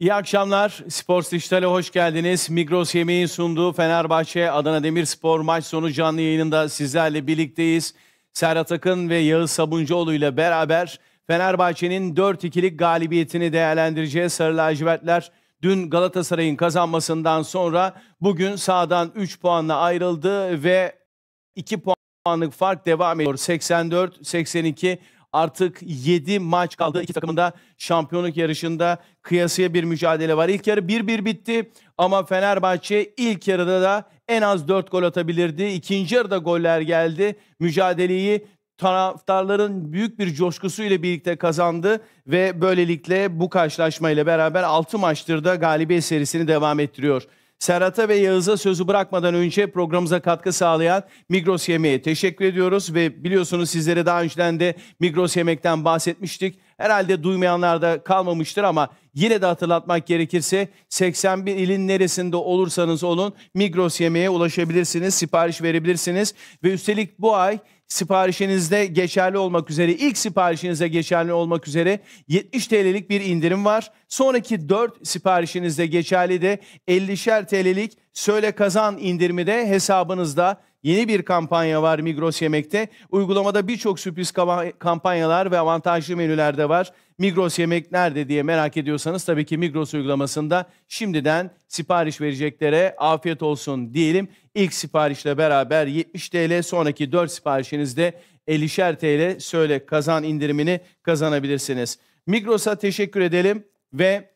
İyi akşamlar. Spor Dijital'e hoş geldiniz. Migros yemeğin sunduğu Fenerbahçe Adana Demirspor maç sonu canlı yayınında sizlerle birlikteyiz. Serhat Akın ve Yağız Sabuncuoğlu ile beraber Fenerbahçe'nin 4-2'lik galibiyetini değerlendireceğiz. Sarı lacivertler dün Galatasaray'ın kazanmasından sonra bugün sağdan 3 puanla ayrıldı ve 2 puanlık fark devam ediyor. 84-82 Artık 7 maç kaldı. İki takımın da şampiyonluk yarışında kıyasıya bir mücadele var. İlk yarı 1-1 bitti ama Fenerbahçe ilk yarıda da en az 4 gol atabilirdi. İkinci yarıda goller geldi. Mücadeleyi taraftarların büyük bir coşkusu ile birlikte kazandı ve böylelikle bu karşılaşmayla beraber 6 maçtır da galibiyet serisini devam ettiriyor. Serhat'a ve Yağız'a sözü bırakmadan önce programımıza katkı sağlayan Migros Yemeğe teşekkür ediyoruz ve biliyorsunuz sizlere daha önceden de Migros Yemek'ten bahsetmiştik. Herhalde duymayanlar da kalmamıştır ama yine de hatırlatmak gerekirse 81 ilin neresinde olursanız olun Migros Yemeğe ulaşabilirsiniz, sipariş verebilirsiniz ve üstelik bu ay siparişinizde geçerli olmak üzere ilk siparişinizde geçerli olmak üzere 70 TL'lik bir indirim var. Sonraki 4 siparişinizde geçerli de 50'şer TL'lik söyle kazan indirimi de hesabınızda Yeni bir kampanya var Migros Yemek'te. Uygulamada birçok sürpriz kampanyalar ve avantajlı menüler de var. Migros yemek nerede diye merak ediyorsanız tabii ki Migros uygulamasında şimdiden sipariş vereceklere afiyet olsun diyelim. İlk siparişle beraber 70 TL sonraki 4 siparişinizde 50'şer TL söyle kazan indirimini kazanabilirsiniz. Migros'a teşekkür edelim ve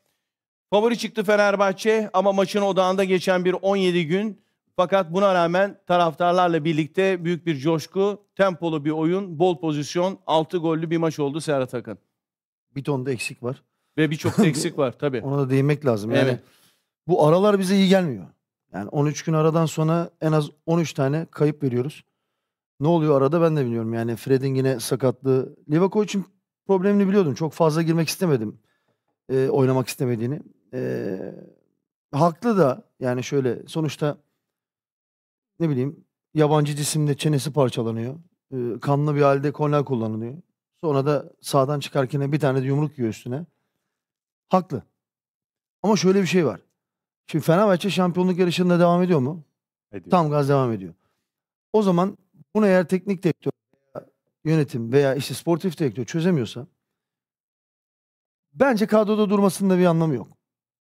favori çıktı Fenerbahçe ama maçın odağında geçen bir 17 gün fakat buna rağmen taraftarlarla birlikte büyük bir coşku, tempolu bir oyun, bol pozisyon, 6 gollü bir maç oldu Serhat Akın. Bir ton da eksik var. Ve birçok eksik var tabii. Ona da değinmek lazım. Yani evet. bu aralar bize iyi gelmiyor. Yani 13 gün aradan sonra en az 13 tane kayıp veriyoruz. Ne oluyor arada ben de bilmiyorum. Yani Fred'in yine sakatlığı. için problemini biliyordum. Çok fazla girmek istemedim. E, oynamak istemediğini. E, haklı da yani şöyle sonuçta ne bileyim yabancı cisimde çenesi parçalanıyor. E, kanlı bir halde koller kullanılıyor. Sonra da sağdan çıkarken bir tane de yumruk yiyor üstüne. Haklı. Ama şöyle bir şey var. Şimdi Fenerbahçe şampiyonluk yarışında devam ediyor mu? Ediyor. Tam gaz devam ediyor. O zaman bunu eğer teknik direktör, yönetim veya işte sportif direktör çözemiyorsa bence kadroda durmasında bir anlamı yok.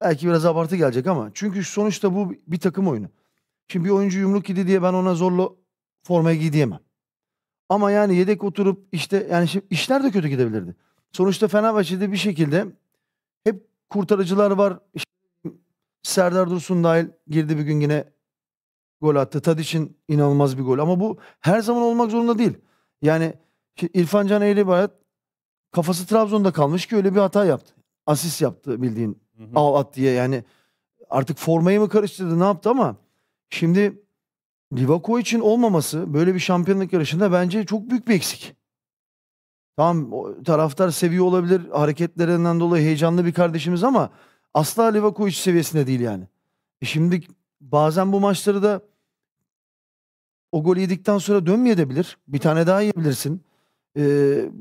Belki biraz abartı gelecek ama çünkü sonuçta bu bir takım oyunu. Şimdi bir oyuncu yumruk yedi diye ben ona zorla formaya giy diyemem. Ama yani yedek oturup işte yani şimdi işler de kötü gidebilirdi. Sonuçta Fenerbahçe'de bir şekilde hep kurtarıcılar var. İşte Serdar Dursun dahil girdi bir gün yine gol attı. Tadiç'in inanılmaz bir gol. Ama bu her zaman olmak zorunda değil. Yani İrfan Can Eğribarat kafası Trabzon'da kalmış ki öyle bir hata yaptı. Asist yaptı bildiğin. Hı hı. Al at diye yani artık formayı mı karıştırdı ne yaptı ama şimdi Livako için olmaması böyle bir şampiyonluk yarışında bence çok büyük bir eksik. Tamam taraftar seviyor olabilir hareketlerinden dolayı heyecanlı bir kardeşimiz ama asla Livakovic seviyesinde değil yani. E şimdi bazen bu maçları da o gol yedikten sonra dönmeyebilir. Bir tane daha yiyebilirsin. Ee,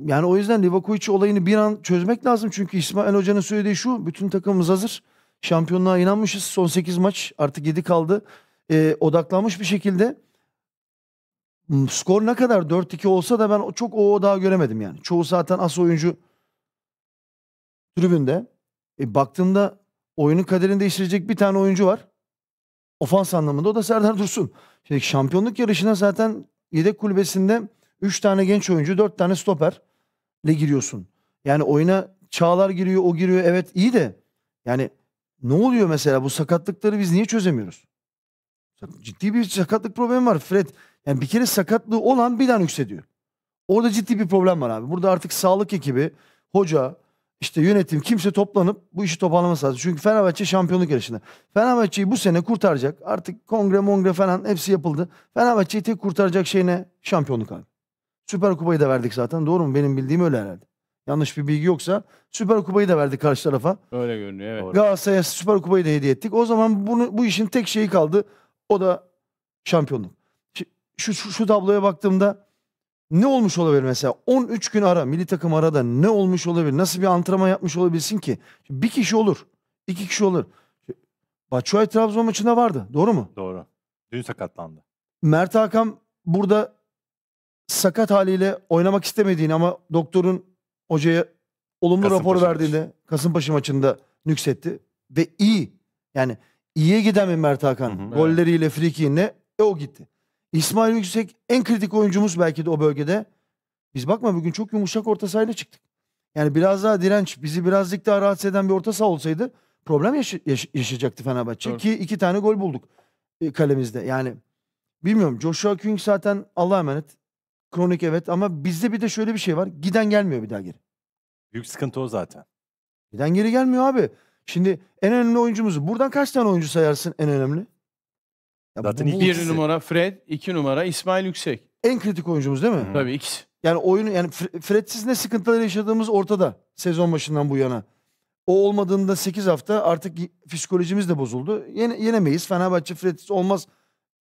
yani o yüzden Livakovic olayını bir an çözmek lazım. Çünkü İsmail Hoca'nın söylediği şu. Bütün takımımız hazır. Şampiyonluğa inanmışız. Son 8 maç artık 7 kaldı e, odaklanmış bir şekilde skor ne kadar 4-2 olsa da ben çok o odağı göremedim yani. Çoğu zaten as oyuncu tribünde. E, baktığımda oyunun kaderini değiştirecek bir tane oyuncu var. Ofans anlamında o da Serdar Dursun. Şimdi şey, şampiyonluk yarışına zaten yedek kulübesinde 3 tane genç oyuncu, 4 tane stoperle giriyorsun. Yani oyuna Çağlar giriyor, o giriyor. Evet iyi de yani ne oluyor mesela bu sakatlıkları biz niye çözemiyoruz? Ciddi bir sakatlık problemi var Fred. Yani bir kere sakatlığı olan birden yükseliyor. Orada ciddi bir problem var abi. Burada artık sağlık ekibi, hoca, işte yönetim kimse toplanıp bu işi toparlaması lazım. Çünkü Fenerbahçe şampiyonluk yarışında. Fenerbahçe'yi bu sene kurtaracak. Artık kongre mongre falan hepsi yapıldı. Fenerbahçe'yi tek kurtaracak şey ne? Şampiyonluk abi. Süper Kupayı da verdik zaten. Doğru mu? Benim bildiğim öyle herhalde. Yanlış bir bilgi yoksa Süper Kupayı da verdik karşı tarafa. Öyle görünüyor evet. Galatasaray'a Süper Kupayı da hediye ettik. O zaman bunu, bu işin tek şeyi kaldı. O da şampiyonluk. Şu, şu, şu tabloya baktığımda ne olmuş olabilir mesela? 13 gün ara, milli takım arada ne olmuş olabilir? Nasıl bir antrenman yapmış olabilirsin ki? Bir kişi olur, iki kişi olur. Batshuayi Trabzon maçında vardı, doğru mu? Doğru. Dün sakatlandı. Mert Hakan burada sakat haliyle oynamak istemediğini ama doktorun hocaya olumlu Kasımpaşa raporu verdiğinde maçı. Kasımpaşa maçında nüksetti ve iyi. Yani İyiye giden bir Mert Hakan. Hı hı. Golleriyle, frikiğinle. E o gitti. İsmail Yüksek en kritik oyuncumuz belki de o bölgede. Biz bakma bugün çok yumuşak orta sahayla çıktık. Yani biraz daha direnç, bizi birazcık daha rahatsız eden bir orta saha olsaydı problem yaş- yaş- yaşayacaktı Fenerbahçe. Doğru. Ki iki tane gol bulduk e, kalemizde. Yani bilmiyorum Joshua King zaten Allah'a emanet. Kronik evet ama bizde bir de şöyle bir şey var. Giden gelmiyor bir daha geri. Büyük sıkıntı o zaten. Giden geri gelmiyor abi. Şimdi en önemli oyuncumuz. Buradan kaç tane oyuncu sayarsın en önemli? Ya Zaten bir ikisi. numara Fred, iki numara İsmail Yüksek. En kritik oyuncumuz değil mi? Hı. Tabii ikisi. Yani oyunu yani Fred'siz ne sıkıntılar yaşadığımız ortada sezon başından bu yana. O olmadığında 8 hafta artık psikolojimiz de bozuldu. Yene, yenemeyiz. Fenerbahçe Fred'siz olmaz.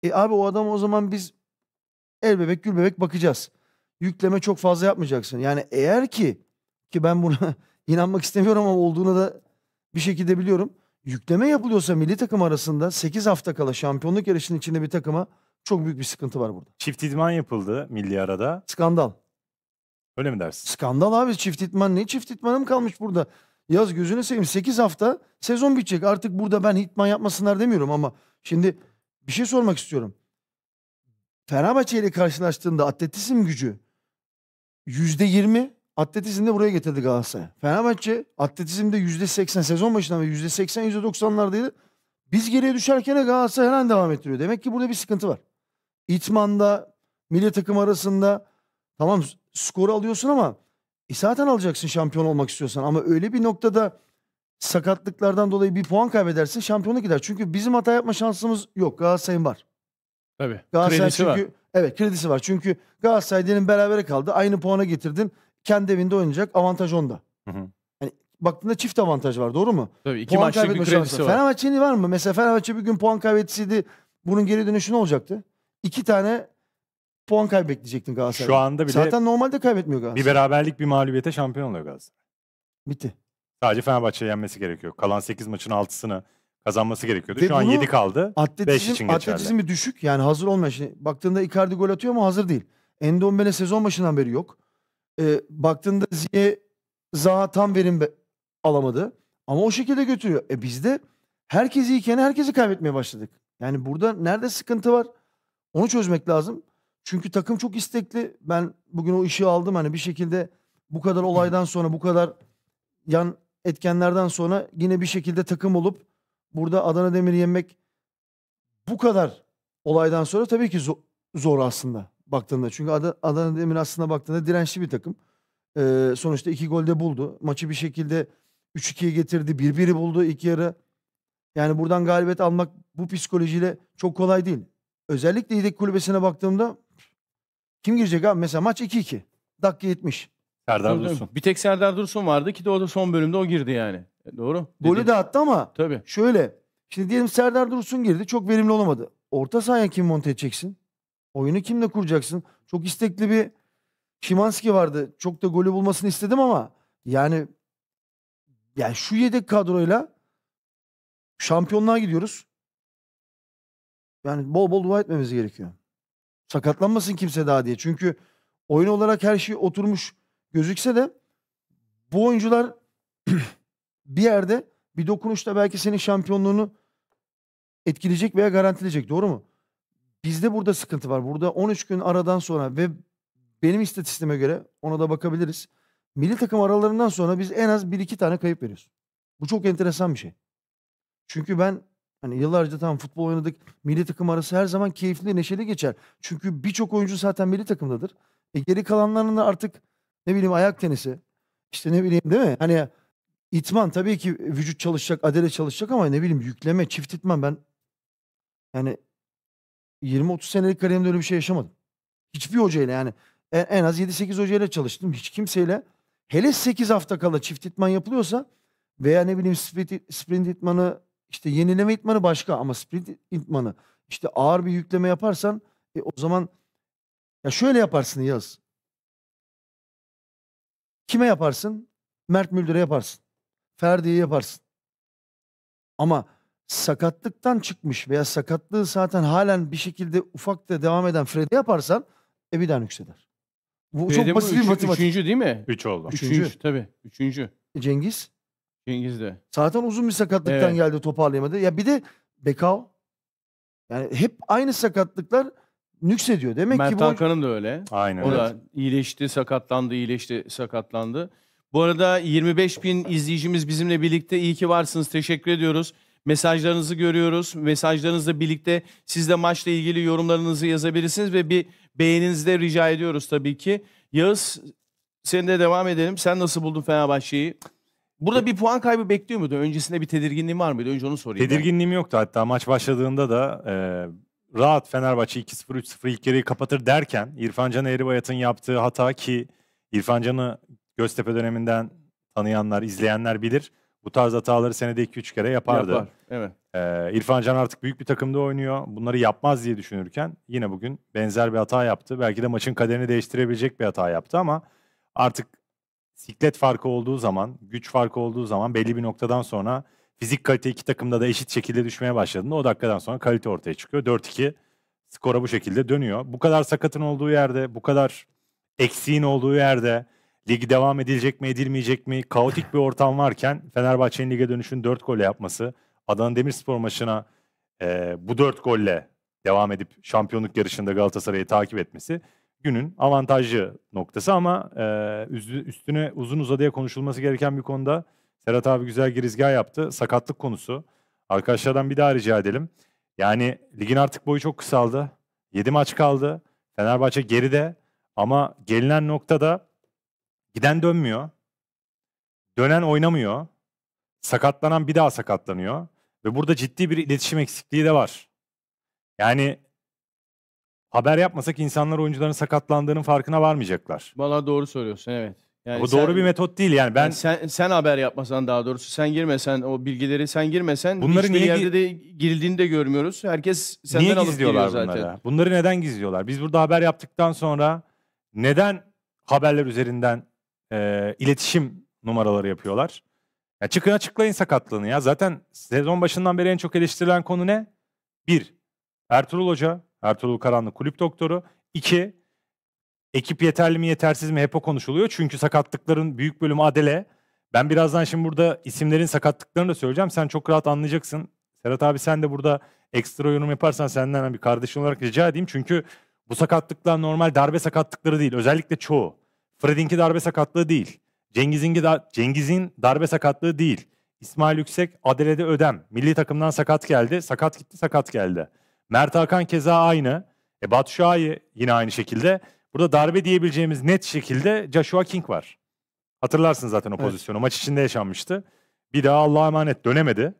E abi o adam o zaman biz el bebek gül bebek bakacağız. Yükleme çok fazla yapmayacaksın. Yani eğer ki ki ben buna inanmak istemiyorum ama olduğuna da bir şekilde biliyorum. Yükleme yapılıyorsa milli takım arasında 8 hafta kala şampiyonluk yarışının içinde bir takıma çok büyük bir sıkıntı var burada. Çift idman yapıldı milli arada. Skandal. Öyle mi dersin? Skandal abi çift itman. Ne çift itmanım kalmış burada? Yaz gözünü seveyim 8 hafta sezon bitecek. Artık burada ben hitman yapmasınlar demiyorum ama şimdi bir şey sormak istiyorum. Fenerbahçe ile karşılaştığında atletizm gücü yüzde yirmi Atletizmde buraya getirdi Galatasaray. Fenerbahçe atletizmde yüzde seksen sezon başından ve yüzde %90'lardaydı. Biz geriye düşerken Galatasaray her devam ettiriyor. Demek ki burada bir sıkıntı var. İtman'da, milli takım arasında tamam skoru alıyorsun ama e zaten alacaksın şampiyon olmak istiyorsan. Ama öyle bir noktada sakatlıklardan dolayı bir puan kaybedersin şampiyonluk gider. Çünkü bizim hata yapma şansımız yok. Galatasaray'ın var. Tabii. Galatasaray kredisi çünkü, var. Evet kredisi var. Çünkü Galatasaray diyelim berabere kaldı. Aynı puana getirdin kendi evinde oynayacak. Avantaj onda. Hı hı. Hani baktığında çift avantaj var doğru mu? Tabii iki puan maçlık bir kredisi var. Fenerbahçe'nin var mı? Mesela Fenerbahçe bir gün puan kaybetseydi bunun geri dönüşü ne olacaktı? İki tane puan kaybetleyecektin Galatasaray. Şu anda bile Zaten normalde kaybetmiyor Galatasaray. bir beraberlik bir mağlubiyete şampiyon oluyor Galatasaray. Bitti. Sadece Fenerbahçe'ye yenmesi gerekiyor. Kalan 8 maçın 6'sını kazanması gerekiyordu. Ve Şu an bunu 7 kaldı. Atletizm, 5 için geçerli. Atletizmi düşük yani hazır olma. Şimdi baktığında Icardi gol atıyor ama hazır değil. Endombele sezon başından beri yok. E, baktığında Ziye Zaha tam verim alamadı. Ama o şekilde götürüyor. E bizde herkes iyiken herkesi kaybetmeye başladık. Yani burada nerede sıkıntı var? Onu çözmek lazım. Çünkü takım çok istekli. Ben bugün o işi aldım. Hani bir şekilde bu kadar olaydan sonra bu kadar yan etkenlerden sonra yine bir şekilde takım olup burada Adana Demir yenmek bu kadar olaydan sonra tabii ki zor, zor aslında baktığında. Çünkü Adana Demir aslında baktığında dirençli bir takım. Ee, sonuçta iki golde buldu. Maçı bir şekilde 3-2'ye getirdi. 1-1'i buldu ilk yarı. Yani buradan galibiyet almak bu psikolojiyle çok kolay değil. Özellikle yedek kulübesine baktığımda kim girecek abi? Mesela maç 2-2. Dakika 70. Serdar Dursun. Bir tek Serdar Dursun vardı ki de o da son bölümde o girdi yani. E, doğru. Golü de attı ama Tabii. şöyle. Şimdi diyelim Serdar Dursun girdi. Çok verimli olamadı. Orta sahaya kim monte edeceksin? Oyunu kimle kuracaksın? Çok istekli bir Şimanski vardı. Çok da golü bulmasını istedim ama yani yani şu yedek kadroyla şampiyonluğa gidiyoruz. Yani bol bol dua etmemiz gerekiyor. Sakatlanmasın kimse daha diye. Çünkü oyun olarak her şey oturmuş gözükse de bu oyuncular bir yerde bir dokunuşla belki senin şampiyonluğunu etkileyecek veya garantileyecek. Doğru mu? Bizde burada sıkıntı var. Burada 13 gün aradan sonra ve benim istatistime göre ona da bakabiliriz. Milli takım aralarından sonra biz en az 1-2 tane kayıp veriyoruz. Bu çok enteresan bir şey. Çünkü ben hani yıllarca tam futbol oynadık. Milli takım arası her zaman keyifli, neşeli geçer. Çünkü birçok oyuncu zaten milli takımdadır. E geri kalanlarının da artık ne bileyim ayak tenisi, işte ne bileyim değil mi? Hani itman tabii ki vücut çalışacak, adele çalışacak ama ne bileyim yükleme, çift itman ben yani 20-30 senelik kariyerimde öyle bir şey yaşamadım. Hiçbir hocayla yani en, en az 7-8 hocayla çalıştım. Hiç kimseyle hele 8 hafta kala çift itman yapılıyorsa veya ne bileyim sprint, sprint itmanı işte yenileme itmanı başka ama sprint itmanı işte ağır bir yükleme yaparsan e, o zaman ya şöyle yaparsın yaz. Kime yaparsın? Mert Müldür'e yaparsın. Ferdi'ye yaparsın. Ama sakatlıktan çıkmış veya sakatlığı zaten halen bir şekilde ufak da devam eden Fred'e yaparsan e bir daha yükseder. Bu Fred'e çok bu basit bir matematik. Üçüncü değil mi? Üç oldu. Üçüncü. Üçüncü tabii. Üçüncü. E, Cengiz Cengiz de. zaten uzun bir sakatlıktan Evet. geldi toparlayamadı. Ya bir de Bekao yani hep aynı sakatlıklar nüksediyor. Demek Mert ki bu Hakan'ın da öyle. Aynen. O da iyileşti, sakatlandı, iyileşti, sakatlandı. Bu arada 25 bin izleyicimiz bizimle birlikte. İyi ki varsınız. Teşekkür ediyoruz. Mesajlarınızı görüyoruz. Mesajlarınızla birlikte siz de maçla ilgili yorumlarınızı yazabilirsiniz ve bir beğeninizi de rica ediyoruz tabii ki. Yağız sen de devam edelim. Sen nasıl buldun Fenerbahçe'yi? Burada bir puan kaybı bekliyor muydu? Öncesinde bir tedirginliğin var mıydı? Önce onu sorayım. Tedirginliğim ben. yoktu hatta maç başladığında da e, rahat Fenerbahçe 2-0 3-0 ilk yarıyı kapatır derken İrfan Can Eribayat'ın yaptığı hata ki İrfan Can'ı Göztepe döneminden tanıyanlar, izleyenler bilir. Bu tarz hataları senede 2-3 kere yapardı. Yapar, evet. Ee, İrfan Can artık büyük bir takımda oynuyor. Bunları yapmaz diye düşünürken yine bugün benzer bir hata yaptı. Belki de maçın kaderini değiştirebilecek bir hata yaptı ama artık siklet farkı olduğu zaman, güç farkı olduğu zaman belli bir noktadan sonra fizik kalite iki takımda da eşit şekilde düşmeye başladığında o dakikadan sonra kalite ortaya çıkıyor. 4-2 skora bu şekilde dönüyor. Bu kadar sakatın olduğu yerde, bu kadar eksiğin olduğu yerde Ligi devam edilecek mi edilmeyecek mi? Kaotik bir ortam varken Fenerbahçe'nin lige dönüşün 4 golle yapması. Adana Demirspor maçına e, bu 4 golle devam edip şampiyonluk yarışında Galatasaray'ı takip etmesi günün avantajlı noktası ama e, üstüne uzun uzadıya konuşulması gereken bir konuda Serhat abi güzel girizgah yaptı. Sakatlık konusu. Arkadaşlardan bir daha rica edelim. Yani ligin artık boyu çok kısaldı. 7 maç kaldı. Fenerbahçe geride ama gelinen noktada Giden dönmüyor. Dönen oynamıyor. Sakatlanan bir daha sakatlanıyor. Ve burada ciddi bir iletişim eksikliği de var. Yani haber yapmasak insanlar oyuncuların sakatlandığının farkına varmayacaklar. Valla doğru söylüyorsun evet. Yani o sen, doğru bir metot değil yani ben yani sen sen haber yapmasan daha doğrusu sen girmesen o bilgileri sen girmesen bunları niye yerde de girildiğini de görmüyoruz. Herkes senden niye alıp gizliyorlar zaten. Bunları? bunları neden gizliyorlar? Biz burada haber yaptıktan sonra neden haberler üzerinden e, iletişim numaraları yapıyorlar. Ya çıkın açıklayın sakatlığını ya. Zaten sezon başından beri en çok eleştirilen konu ne? Bir, Ertuğrul Hoca, Ertuğrul Karanlı kulüp doktoru. İki, ekip yeterli mi yetersiz mi hep o konuşuluyor. Çünkü sakatlıkların büyük bölümü Adele. Ben birazdan şimdi burada isimlerin sakatlıklarını da söyleyeceğim. Sen çok rahat anlayacaksın. Serhat abi sen de burada ekstra yorum yaparsan senden bir kardeşin olarak rica edeyim. Çünkü bu sakatlıklar normal darbe sakatlıkları değil. Özellikle çoğu. Fred'inki darbe sakatlığı değil. Cengiz'inki da Cengiz'in darbe sakatlığı değil. İsmail Yüksek Adele'de ödem. Milli takımdan sakat geldi. Sakat gitti, sakat geldi. Mert Hakan keza aynı. E Batu Şahin yine aynı şekilde. Burada darbe diyebileceğimiz net şekilde Joshua King var. Hatırlarsın zaten o evet. pozisyonu. Maç içinde yaşanmıştı. Bir daha Allah'a emanet dönemedi.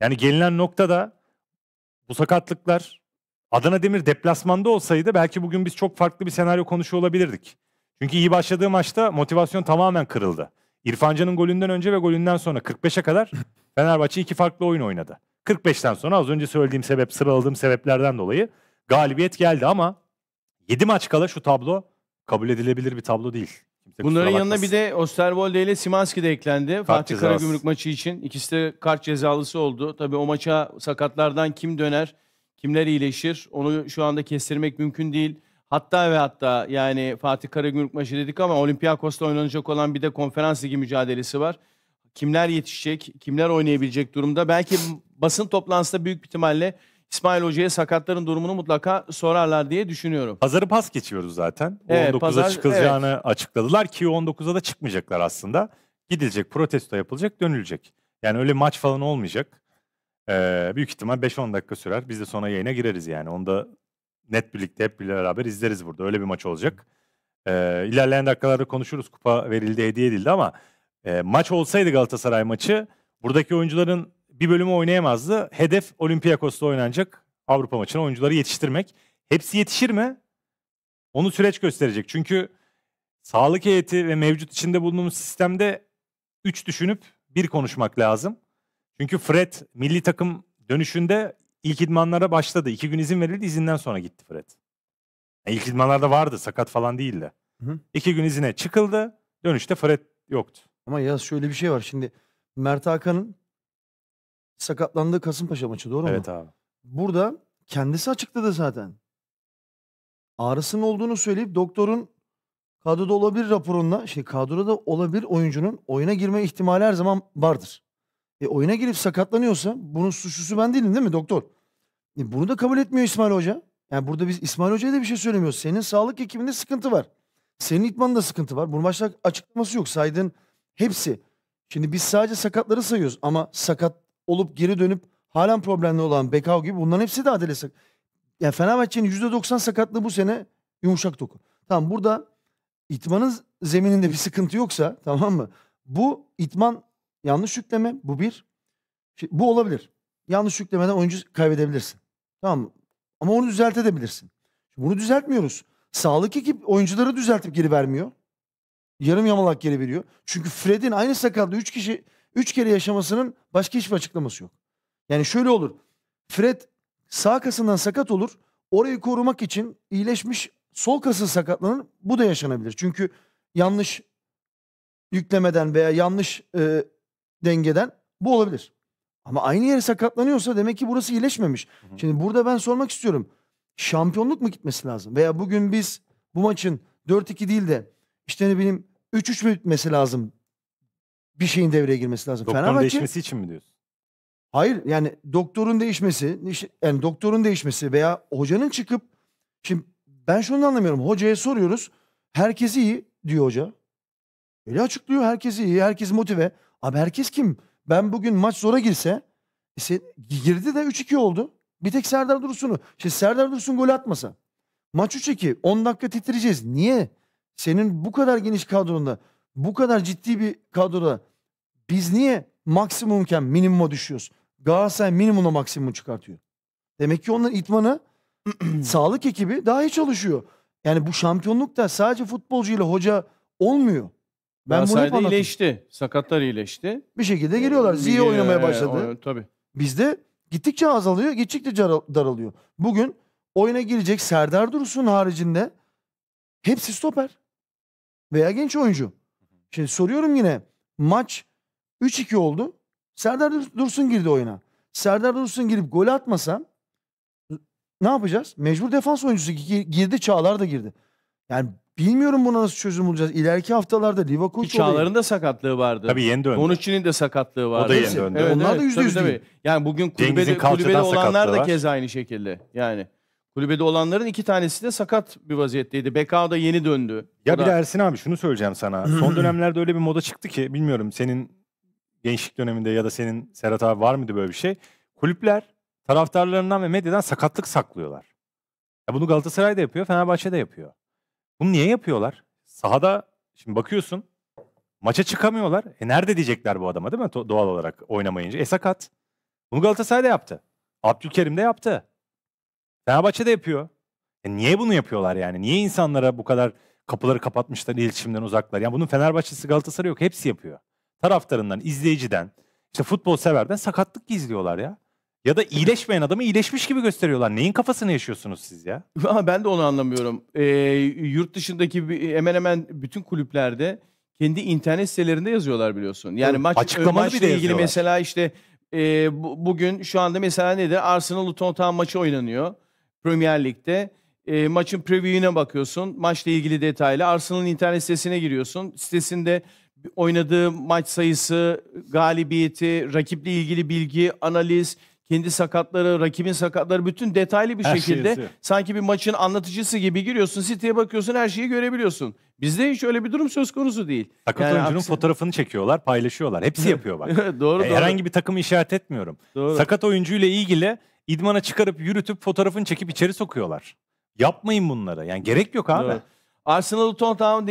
Yani gelinen noktada bu sakatlıklar Adana Demir deplasmanda olsaydı belki bugün biz çok farklı bir senaryo konuşuyor olabilirdik. Çünkü iyi başladığı maçta motivasyon tamamen kırıldı. İrfancan'ın golünden önce ve golünden sonra 45'e kadar Fenerbahçe iki farklı oyun oynadı. 45'ten sonra az önce söylediğim sebep sıraladığım sebeplerden dolayı galibiyet geldi ama 7 maç kala şu tablo kabul edilebilir bir tablo değil. Kimse Bunların yanına bir de Osterwolde ile Simanski de eklendi. Kart Fatih cezası. Karagümrük maçı için. ikisi de kart cezalısı oldu. Tabii o maça sakatlardan kim döner, kimler iyileşir onu şu anda kestirmek mümkün değil. Hatta ve hatta yani Fatih Karagümrük maçı dedik ama Olympiakos'la oynanacak olan bir de konferans ligi mücadelesi var. Kimler yetişecek, kimler oynayabilecek durumda? Belki basın toplantısında büyük ihtimalle İsmail Hoca'ya sakatların durumunu mutlaka sorarlar diye düşünüyorum. Pazarı pas geçiyoruz zaten. Evet, 19'a pazar, çıkılacağını evet. açıkladılar ki 19'a da çıkmayacaklar aslında. Gidilecek, protesto yapılacak, dönülecek. Yani öyle maç falan olmayacak. Ee, büyük ihtimal 5-10 dakika sürer. Biz de sonra yayına gireriz yani. Onu da net birlikte hep beraber izleriz burada. Öyle bir maç olacak. E, ilerleyen dakikalarda konuşuruz. Kupa verildi, hediye edildi ama e, maç olsaydı Galatasaray maçı buradaki oyuncuların bir bölümü oynayamazdı. Hedef Olympiakos'ta oynanacak Avrupa maçına oyuncuları yetiştirmek. Hepsi yetişir mi? Onu süreç gösterecek. Çünkü sağlık heyeti ve mevcut içinde bulunduğumuz sistemde 3 düşünüp bir konuşmak lazım. Çünkü Fred milli takım dönüşünde ilk idmanlara başladı. İki gün izin verildi. izinden sonra gitti Fred. Yani e, ilk idmanlarda vardı. Sakat falan değildi. Hı. İki gün izine çıkıldı. Dönüşte Fred yoktu. Ama ya şöyle bir şey var. Şimdi Mert Hakan'ın sakatlandığı Kasımpaşa maçı doğru mu? Evet abi. Burada kendisi açıkladı zaten. Ağrısının olduğunu söyleyip doktorun kadroda olabilir raporunda şey kadroda olabilir oyuncunun oyuna girme ihtimali her zaman vardır. E oyuna girip sakatlanıyorsa bunun suçlusu ben değilim değil mi doktor? E, bunu da kabul etmiyor İsmail Hoca. Yani burada biz İsmail Hoca'ya da bir şey söylemiyoruz. Senin sağlık ekibinde sıkıntı var. Senin itmanında sıkıntı var. Bunun başta açıklaması yok. Saydığın hepsi. Şimdi biz sadece sakatları sayıyoruz ama sakat olup geri dönüp halen problemli olan Bekao gibi bunların hepsi de adele sak. Yani Fenerbahçe'nin %90 sakatlığı bu sene yumuşak doku. Tamam burada itmanın zemininde bir sıkıntı yoksa tamam mı? Bu itman Yanlış yükleme bu bir. Şimdi bu olabilir. Yanlış yüklemeden oyuncu kaybedebilirsin. Tamam mı? Ama onu düzeltebilirsin. Bunu düzeltmiyoruz. Sağlık ekip oyuncuları düzeltip geri vermiyor. Yarım yamalak geri veriyor. Çünkü Fred'in aynı sakatlığı 3 kişi 3 kere yaşamasının başka hiçbir açıklaması yok. Yani şöyle olur. Fred sağ kasından sakat olur. Orayı korumak için iyileşmiş sol kası sakatlanır. Bu da yaşanabilir. Çünkü yanlış yüklemeden veya yanlış e, dengeden bu olabilir. Ama aynı yere sakatlanıyorsa demek ki burası iyileşmemiş. Hı hı. Şimdi burada ben sormak istiyorum. Şampiyonluk mu gitmesi lazım? Veya bugün biz bu maçın 4-2 değil de işte ne bileyim 3-3 mü bitmesi lazım? Bir şeyin devreye girmesi lazım. Doktorun Fenerbahçe, değişmesi için mi diyorsun? Hayır yani doktorun değişmesi, yani doktorun değişmesi veya hocanın çıkıp şimdi ben şunu anlamıyorum. Hocaya soruyoruz. Herkes iyi diyor hoca. Öyle açıklıyor. Herkes iyi, herkes motive. Abi herkes kim? Ben bugün maç zora girse işte girdi de 3-2 oldu. Bir tek Serdar Dursun'u. İşte Serdar Dursun gol atmasa. Maç 3-2. 10 dakika titreyeceğiz. Niye? Senin bu kadar geniş kadronda, bu kadar ciddi bir kadroda biz niye maksimumken minimuma düşüyoruz? Galatasaray minimuma maksimum çıkartıyor. Demek ki onların itmanı sağlık ekibi daha iyi çalışıyor. Yani bu şampiyonluk da sadece futbolcu ile hoca olmuyor. Ben bunu hep Galatasaray'da iyileşti. Sakatlar iyileşti. Bir şekilde geliyorlar. Ziye ee, oynamaya e, başladı. o- tabii. Bizde gittikçe azalıyor, gittikçe daralıyor. Bugün oyuna girecek Serdar Dursun haricinde hepsi stoper veya genç oyuncu. Şimdi soruyorum yine maç 3-2 oldu. Serdar Dursun girdi oyuna. Serdar Dursun girip gol atmasa ne yapacağız? Mecbur defans oyuncusu girdi, Çağlar da girdi. Yani Bilmiyorum buna nasıl çözüm bulacağız. İleriki haftalarda Livakovic Çağlar'ın da sakatlığı vardı. Tabii yeni döndü. Bonucci'nin de sakatlığı vardı. O da yeni döndü. Evet, Onlar evet, da yüzde yüz değil. Yani bugün kulübede, kulübede olanlar da kez aynı şekilde. Yani kulübede olanların iki tanesi de sakat bir vaziyetteydi. Bekao da yeni döndü. Ya o bir da... de Ersin abi şunu söyleyeceğim sana. Son dönemlerde öyle bir moda çıktı ki bilmiyorum senin gençlik döneminde ya da senin Serhat abi var mıydı böyle bir şey? Kulüpler taraftarlarından ve medyadan sakatlık saklıyorlar. Ya bunu da yapıyor, Fenerbahçe de yapıyor. Bunu niye yapıyorlar? Sahada şimdi bakıyorsun maça çıkamıyorlar. E nerede diyecekler bu adama değil mi doğal olarak oynamayınca? E sakat. Bunu Galatasaray da yaptı. Abdülkerim de yaptı. Fenerbahçe de yapıyor. E niye bunu yapıyorlar yani? Niye insanlara bu kadar kapıları kapatmışlar, iletişimden uzaklar? Yani bunun Fenerbahçesi Galatasaray yok. Hepsi yapıyor. Taraftarından, izleyiciden, işte futbol severden sakatlık gizliyorlar ya. Ya da iyileşmeyen adamı iyileşmiş gibi gösteriyorlar. Neyin kafasını yaşıyorsunuz siz ya? ben de onu anlamıyorum. Ee, yurt dışındaki hemen hemen bütün kulüplerde kendi internet sitelerinde yazıyorlar biliyorsun. Yani maç açıklamalı maçla ilgili yazıyorlar. mesela işte e, bu- bugün şu anda mesela nedir? Arsenal Luton maçı oynanıyor Premier Lig'de. E, maçın preview'ine bakıyorsun. Maçla ilgili detaylı. Arsenal'ın internet sitesine giriyorsun. Sitesinde oynadığı maç sayısı, galibiyeti, rakiple ilgili bilgi, analiz, kendi sakatları, rakibin sakatları bütün detaylı bir her şey şekilde şeysi. sanki bir maçın anlatıcısı gibi giriyorsun. Siteye bakıyorsun her şeyi görebiliyorsun. Bizde hiç öyle bir durum söz konusu değil. Sakat yani oyuncunun aksi... fotoğrafını çekiyorlar, paylaşıyorlar. Hepsi yapıyor bak. doğru, e, doğru. Herhangi bir takımı işaret etmiyorum. Doğru. Sakat oyuncuyla ilgili idmana çıkarıp yürütüp fotoğrafını çekip içeri sokuyorlar. Yapmayın bunları. Yani gerek yok abi. Doğru. Arsenal Tottenham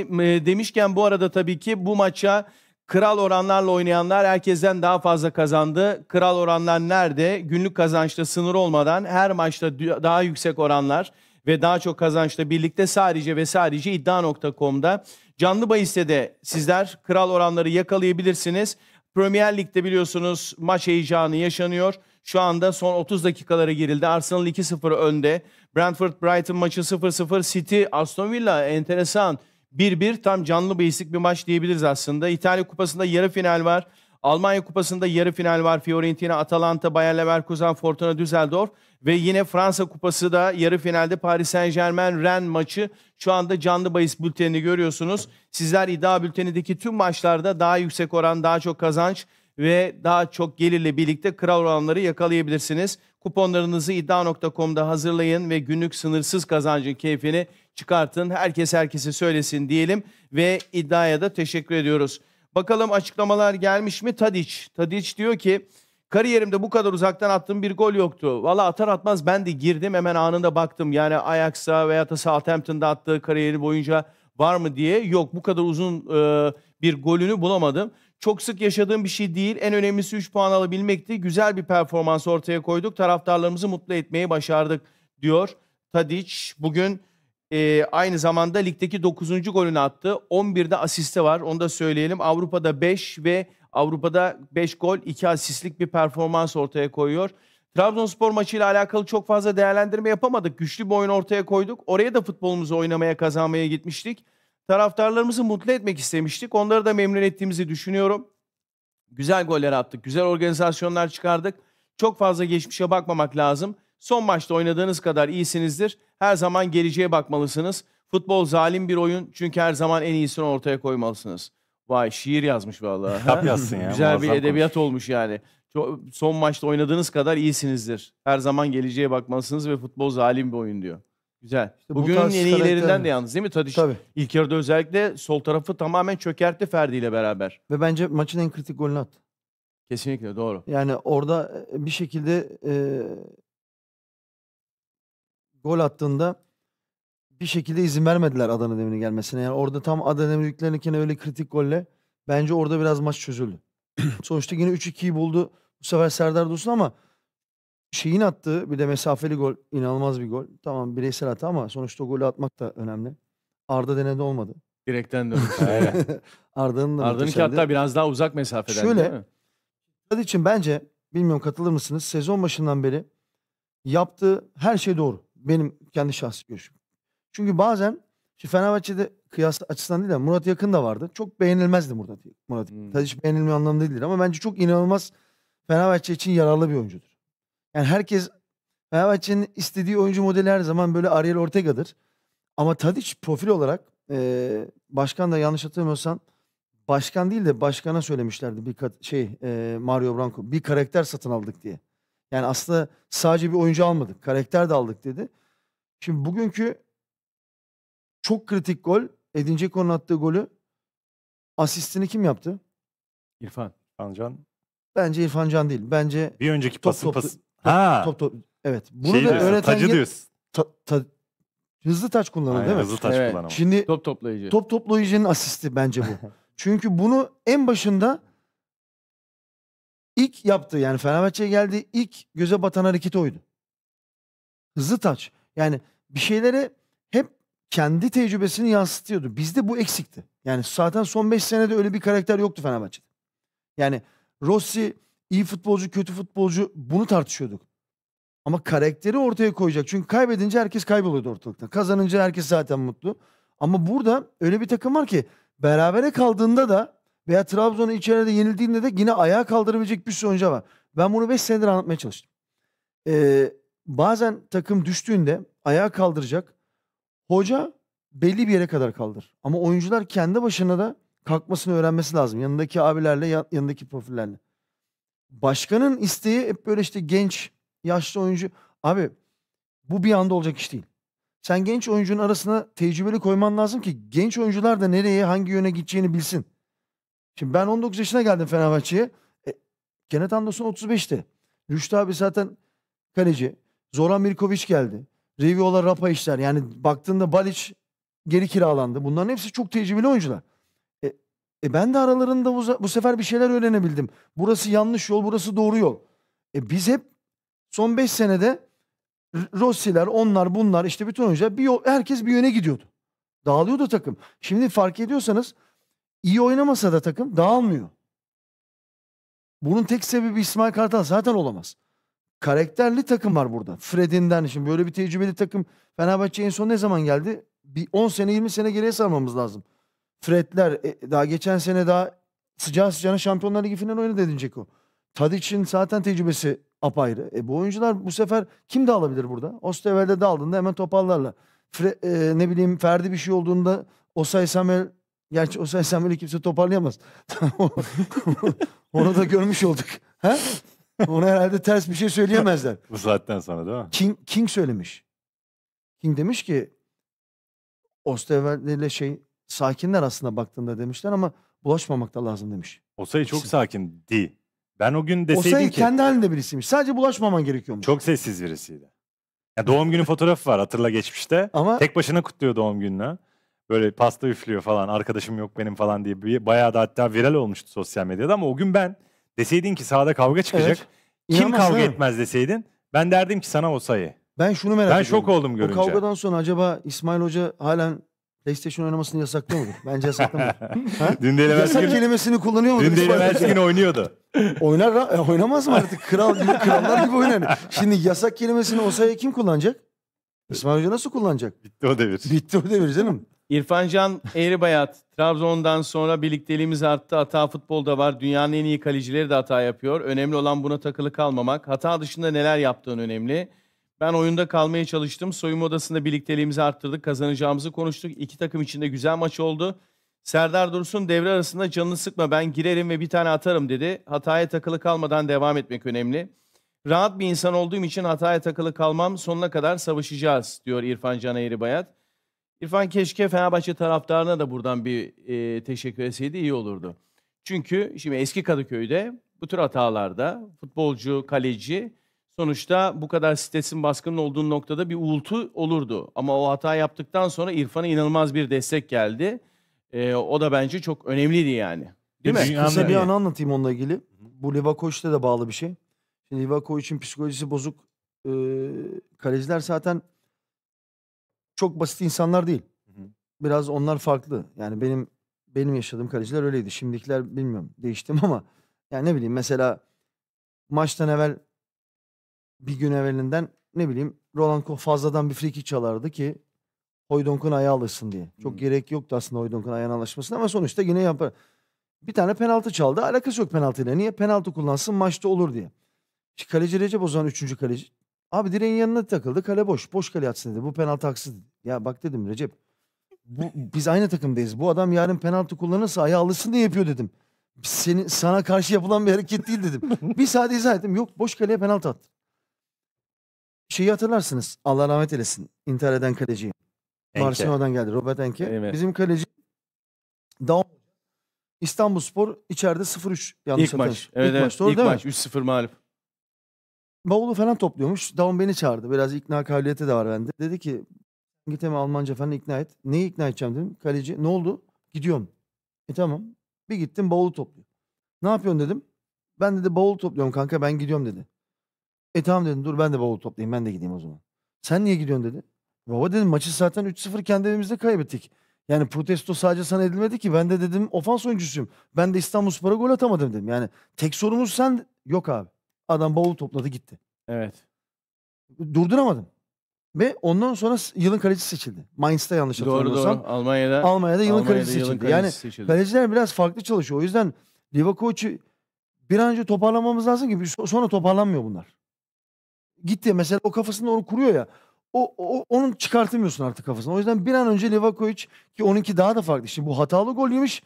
demişken bu arada tabii ki bu maça Kral oranlarla oynayanlar herkesten daha fazla kazandı. Kral oranlar nerede? Günlük kazançta sınır olmadan her maçta daha yüksek oranlar ve daha çok kazançla birlikte sadece ve sadece iddia.com'da canlı bahiste de sizler kral oranları yakalayabilirsiniz. Premier Lig'de biliyorsunuz maç heyecanı yaşanıyor. Şu anda son 30 dakikalara girildi. Arsenal 2-0 önde. Brentford Brighton maçı 0-0. City Aston Villa enteresan. 1-1 tam canlı basic bir maç diyebiliriz aslında. İtalya Kupası'nda yarı final var. Almanya Kupası'nda yarı final var. Fiorentina, Atalanta, Bayer Leverkusen, Fortuna Düsseldorf ve yine Fransa Kupası da yarı finalde Paris Saint Germain ren maçı. Şu anda canlı bahis bültenini görüyorsunuz. Sizler iddia bültenindeki tüm maçlarda daha yüksek oran, daha çok kazanç ve daha çok gelirle birlikte kral oranları yakalayabilirsiniz. Kuponlarınızı iddia.com'da hazırlayın ve günlük sınırsız kazancın keyfini çıkartın. Herkes herkese söylesin diyelim ve iddiaya da teşekkür ediyoruz. Bakalım açıklamalar gelmiş mi? Tadiç. Tadiç diyor ki kariyerimde bu kadar uzaktan attığım bir gol yoktu. Valla atar atmaz ben de girdim hemen anında baktım. Yani Ajax'a veya da Southampton'da attığı kariyeri boyunca var mı diye. Yok bu kadar uzun e, bir golünü bulamadım. Çok sık yaşadığım bir şey değil. En önemlisi 3 puan alabilmekti. Güzel bir performans ortaya koyduk. Taraftarlarımızı mutlu etmeyi başardık diyor Tadiç. Bugün e, aynı zamanda ligdeki 9. golünü attı. 11'de asiste var. Onu da söyleyelim. Avrupa'da 5 ve Avrupa'da 5 gol, 2 asistlik bir performans ortaya koyuyor. Trabzonspor maçıyla alakalı çok fazla değerlendirme yapamadık. Güçlü bir oyun ortaya koyduk. Oraya da futbolumuzu oynamaya, kazanmaya gitmiştik. Taraftarlarımızı mutlu etmek istemiştik. Onları da memnun ettiğimizi düşünüyorum. Güzel goller attık, güzel organizasyonlar çıkardık. Çok fazla geçmişe bakmamak lazım. Son maçta oynadığınız kadar iyisinizdir. Her zaman geleceğe bakmalısınız. Futbol zalim bir oyun çünkü her zaman en iyisini ortaya koymalısınız. Vay şiir yazmış vallahi. Kitap yazsın ya. Güzel bir muazzam edebiyat olmuş yani. Çok- Son maçta oynadığınız kadar iyisinizdir. Her zaman geleceğe bakmalısınız ve futbol zalim bir oyun diyor. Güzel. bu Bugünün tarz en iyilerinden de yalnız değil mi Tadiş? Tabii. İlk yarıda özellikle sol tarafı tamamen çökertti Ferdi ile beraber. Ve bence maçın en kritik golünü attı. Kesinlikle doğru. Yani orada bir şekilde gol attığında bir şekilde izin vermediler Adana Demir'in gelmesine. Yani orada tam Adana Demir yüklenirken öyle kritik golle bence orada biraz maç çözüldü. Sonuçta yine 3-2'yi buldu bu sefer Serdar Dursun ama şeyin attığı bir de mesafeli gol inanılmaz bir gol. Tamam bireysel hata ama sonuçta golü atmak da önemli. Arda denedi olmadı. Direkten döndü. Arda'nın da Arda'nın ki hatta biraz daha uzak mesafeden Şöyle, değil mi? Şöyle için bence bilmiyorum katılır mısınız sezon başından beri yaptığı her şey doğru benim kendi şahsi görüşüm. Çünkü bazen şimdi Fenerbahçe'de kıyas açısından değil de Murat Yakın da vardı. Çok beğenilmezdi Murat. Murat. Hmm. Tadiç beğenilmiyor anlamında değildir ama bence çok inanılmaz Fenerbahçe için yararlı bir oyuncudur. Yani herkes Fenerbahçe'nin istediği oyuncu modeli her zaman böyle Ariel Ortega'dır. Ama Tadiç profil olarak e, başkan da yanlış hatırlamıyorsam başkan değil de başkana söylemişlerdi bir şey e, Mario Branco bir karakter satın aldık diye. Yani aslında sadece bir oyuncu almadık. Karakter de aldık dedi. Şimdi bugünkü çok kritik gol. Edin Dzeko'nun attığı golü asistini kim yaptı? İrfan. İrfan Can. Bence İrfan Can değil. Bence bir önceki top, pasın top, pası. Top, ha. Top, top, evet. Bunu şey da diyorsun, öğreten tacı diyorsun. Ta, ta, hızlı taç kullanıldı Aynen, değil mi? Hızlı taç evet. kullanımı. Şimdi top toplayıcı. Top toplayıcının asisti bence bu. Çünkü bunu en başında ilk yaptığı yani Fenerbahçe'ye geldiği ilk göze batan hareket oydu. Hızlı taç. Yani bir şeylere hep kendi tecrübesini yansıtıyordu. Bizde bu eksikti. Yani zaten son 5 senede öyle bir karakter yoktu Fenerbahçe'de. Yani Rossi iyi futbolcu, kötü futbolcu bunu tartışıyorduk. Ama karakteri ortaya koyacak. Çünkü kaybedince herkes kayboluyordu ortalıkta. Kazanınca herkes zaten mutlu. Ama burada öyle bir takım var ki berabere kaldığında da veya Trabzon'un içeride yenildiğinde de yine ayağa kaldırabilecek bir sürü oyuncu var. Ben bunu 5 senedir anlatmaya çalıştım. Ee, bazen takım düştüğünde ayağa kaldıracak hoca belli bir yere kadar kaldır. Ama oyuncular kendi başına da kalkmasını öğrenmesi lazım. Yanındaki abilerle, yanındaki profillerle. Başkanın isteği hep böyle işte genç, yaşlı oyuncu. Abi bu bir anda olacak iş değil. Sen genç oyuncunun arasına tecrübeli koyman lazım ki genç oyuncular da nereye, hangi yöne gideceğini bilsin. Şimdi ben 19 yaşına geldim Fenerbahçe'ye. E, Kenneth Anderson 35'ti. Rüştü abi zaten kaleci. Zoran Mirkoviç geldi. Riviola Rapa işler. Yani baktığında Balic geri kiralandı. Bunların hepsi çok tecrübeli oyuncular. E, e ben de aralarında bu, bu sefer bir şeyler öğrenebildim. Burası yanlış yol, burası doğru yol. E biz hep son 5 senede Rossi'ler, onlar, bunlar işte bütün oyuncular bir yol, herkes bir yöne gidiyordu. Dağılıyordu takım. Şimdi fark ediyorsanız İyi oynamasa da takım dağılmıyor. Bunun tek sebebi İsmail Kartal zaten olamaz. Karakterli takım var burada. Fred'inden hani şimdi böyle bir tecrübeli takım Fenerbahçe en son ne zaman geldi? Bir 10 sene 20 sene geriye sarmamız lazım. Fred'ler e, daha geçen sene daha sıcağı sıcağına Şampiyonlar Ligi finali oynadı edinecek o. Tadic'in zaten tecrübesi apayrı. E, bu oyuncular bu sefer kim dağılabilir burada? Ostever'de dağıldığında hemen toparlarlar. Fre, e, ne bileyim Ferdi bir şey olduğunda Osay Samuel Gerçi o böyle kimse toparlayamaz. Onu da görmüş olduk. Ha? Ona herhalde ters bir şey söyleyemezler. Bu saatten sonra değil mi? King, King söylemiş. King demiş ki Osterwelde ile şey sakinler aslında baktığında demişler ama bulaşmamak da lazım demiş. Osay çok sakindi. Ben o gün deseydim Osay ki... kendi halinde birisiymiş. Sadece bulaşmaman gerekiyormuş. Çok sessiz birisiydi. Ya doğum günü fotoğrafı var hatırla geçmişte. Ama... Tek başına kutluyor doğum gününü. Böyle pasta üflüyor falan arkadaşım yok benim falan diye bir, bayağı da hatta viral olmuştu sosyal medyada ama o gün ben deseydin ki sahada kavga çıkacak. Evet. Kim İnanmazsın kavga ha. etmez deseydin ben derdim ki sana o sayı. Ben şunu merak Ben ediyorum. şok oldum görünce. O kavgadan sonra acaba İsmail Hoca halen PlayStation oynamasını yasaklıyor muydu? Bence yasaklamıyor. Ha? Yasak gün, kelimesini kullanıyor mu dün de İsmail Hoca? gün oynuyordu. Oynar e, oynamaz mı artık? Kral gibi krallar gibi oynar. Şimdi yasak kelimesini o Osa'ya kim kullanacak? İsmail Hoca nasıl kullanacak? Bitti o devir. Bitti o devir canım. İrfan Can Eğribayat, Trabzon'dan sonra birlikteliğimiz arttı. Hata futbolda var. Dünyanın en iyi kalecileri de hata yapıyor. Önemli olan buna takılı kalmamak. Hata dışında neler yaptığın önemli. Ben oyunda kalmaya çalıştım. Soyunma odasında birlikteliğimizi arttırdık. Kazanacağımızı konuştuk. İki takım içinde güzel maç oldu. Serdar Dursun devre arasında canını sıkma ben girerim ve bir tane atarım dedi. Hataya takılı kalmadan devam etmek önemli. Rahat bir insan olduğum için hataya takılı kalmam sonuna kadar savaşacağız diyor İrfan Can Eğribayat. İrfan keşke Fenerbahçe taraftarına da buradan bir e, teşekkür etseydi iyi olurdu. Çünkü şimdi eski Kadıköy'de bu tür hatalarda futbolcu, kaleci sonuçta bu kadar stresin baskının olduğu noktada bir uğultu olurdu. Ama o hata yaptıktan sonra İrfan'a inanılmaz bir destek geldi. E, o da bence çok önemliydi yani. Değil mi? Dünyanın Kısa bir an anlatayım onunla ilgili. Bu Livakovic'le de bağlı bir şey. Şimdi Livakovic'in psikolojisi bozuk. E, kaleciler zaten çok basit insanlar değil. Biraz onlar farklı. Yani benim benim yaşadığım kaleciler öyleydi. Şimdikiler bilmiyorum değiştim ama yani ne bileyim mesela maçtan evvel bir gün evvelinden ne bileyim Roland Koch fazladan bir friki çalardı ki Hoydonk'un ayağı alışsın diye. Çok hmm. gerek yoktu aslında Hoydonk'un ayağına alışmasına ama sonuçta yine yapar. Bir tane penaltı çaldı. Alakası yok penaltıyla. Niye? Penaltı kullansın maçta olur diye. İşte kaleci Recep o zaman üçüncü kaleci. Abi direğin yanına takıldı. Kale boş. Boş kale atsın dedi. Bu penaltı haksız. Ya bak dedim Recep. Bu, biz aynı takımdayız. Bu adam yarın penaltı kullanırsa ayağı alışsın diye yapıyor dedim. seni sana karşı yapılan bir hareket değil dedim. bir saat izah ettim. Yok boş kaleye penaltı attı. Şeyi hatırlarsınız. Allah rahmet eylesin. İntihar eden kaleciyi. Barcelona'dan geldi. Robert Enke. Evet. Bizim kaleci Daum İstanbul Spor içeride 0-3 yanlış İlk hatırlamış. maç. Evet, İlk evet. maç. Doğru İlk değil maç. mi? 3-0 mağlup bavulu falan topluyormuş. Down beni çağırdı. Biraz ikna kabiliyeti de var bende. Dedi ki git hemen Almanca falan ikna et. Neyi ikna edeceğim dedim. Kaleci ne oldu? Gidiyorum. E tamam. Bir gittim bavulu topluyor. Ne yapıyorsun dedim. Ben dedi bavul topluyorum kanka ben gidiyorum dedi. E tamam dedim dur ben de bavul toplayayım ben de gideyim o zaman. Sen niye gidiyorsun dedi. Baba dedim maçı zaten 3-0 kendi evimizde kaybettik. Yani protesto sadece sana edilmedi ki. Ben de dedim ofans oyuncusuyum. Ben de İstanbul spora gol atamadım dedim. Yani tek sorumuz sen. Yok abi. Adam bavul topladı gitti. Evet. Durduramadım. Ve ondan sonra yılın kalecisi seçildi. Mainz'da yanlış hatırlamıyorsam. Doğru doğru. Almanya'da Almanya'da yılın Almanya'da kalecisi yılın seçildi. Yani kalecisi seçildi. Kaleciler biraz farklı çalışıyor. O yüzden Livakovic'i bir an önce toparlamamız lazım ki sonra toparlanmıyor bunlar. Gitti mesela o kafasında onu kuruyor ya. O, o onun çıkartamıyorsun artık kafasını. O yüzden bir an önce Livakovic ki onunki daha da farklı. Şimdi bu hatalı gol yemiş.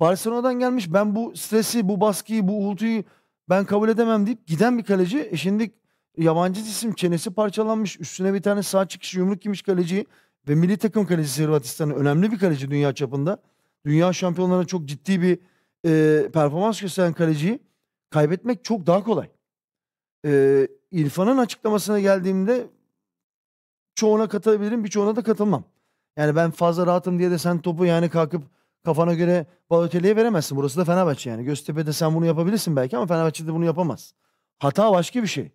Barcelona'dan gelmiş. Ben bu stresi, bu baskıyı, bu uğultuyu ben kabul edemem deyip giden bir kaleci. E şimdi yabancı isim çenesi parçalanmış. Üstüne bir tane sağ çıkış yumruk giymiş kaleci. Ve milli takım kalecisi Hırvatistan'ın önemli bir kaleci dünya çapında. Dünya şampiyonlarına çok ciddi bir e, performans gösteren kaleciyi kaybetmek çok daha kolay. E, İrfan'ın açıklamasına geldiğimde çoğuna katılabilirim birçoğuna da katılmam. Yani ben fazla rahatım diye de sen topu yani kalkıp kafana göre Balotelli'ye veremezsin. Burası da Fenerbahçe yani. Göztepe'de sen bunu yapabilirsin belki ama Fenerbahçe'de bunu yapamaz. Hata başka bir şey.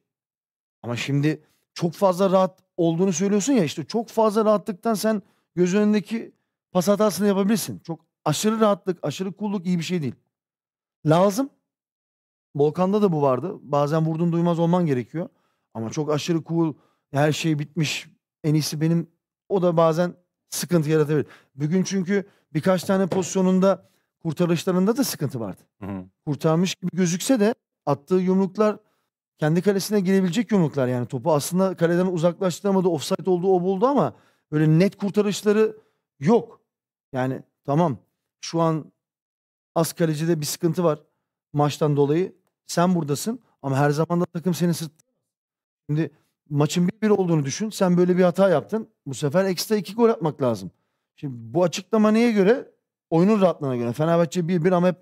Ama şimdi çok fazla rahat olduğunu söylüyorsun ya işte çok fazla rahatlıktan sen göz önündeki pas hatasını yapabilirsin. Çok aşırı rahatlık, aşırı kulluk iyi bir şey değil. Lazım. Volkan'da da bu vardı. Bazen vurdun duymaz olman gerekiyor. Ama çok aşırı cool, her şey bitmiş. En iyisi benim. O da bazen sıkıntı yaratabilir. Bugün çünkü birkaç tane pozisyonunda kurtarışlarında da sıkıntı vardı. Hı hı. Kurtarmış gibi gözükse de attığı yumruklar kendi kalesine girebilecek yumruklar yani topu aslında kaleden uzaklaştıramadı. Offside oldu o buldu ama böyle net kurtarışları yok. Yani tamam şu an az kalecide bir sıkıntı var maçtan dolayı. Sen buradasın ama her zaman da takım seni sırt. Şimdi maçın bir bir olduğunu düşün. Sen böyle bir hata yaptın. Bu sefer ekstra iki gol atmak lazım. Şimdi bu açıklama neye göre? Oyunun rahatlığına göre. Fenerbahçe 1-1 ama hep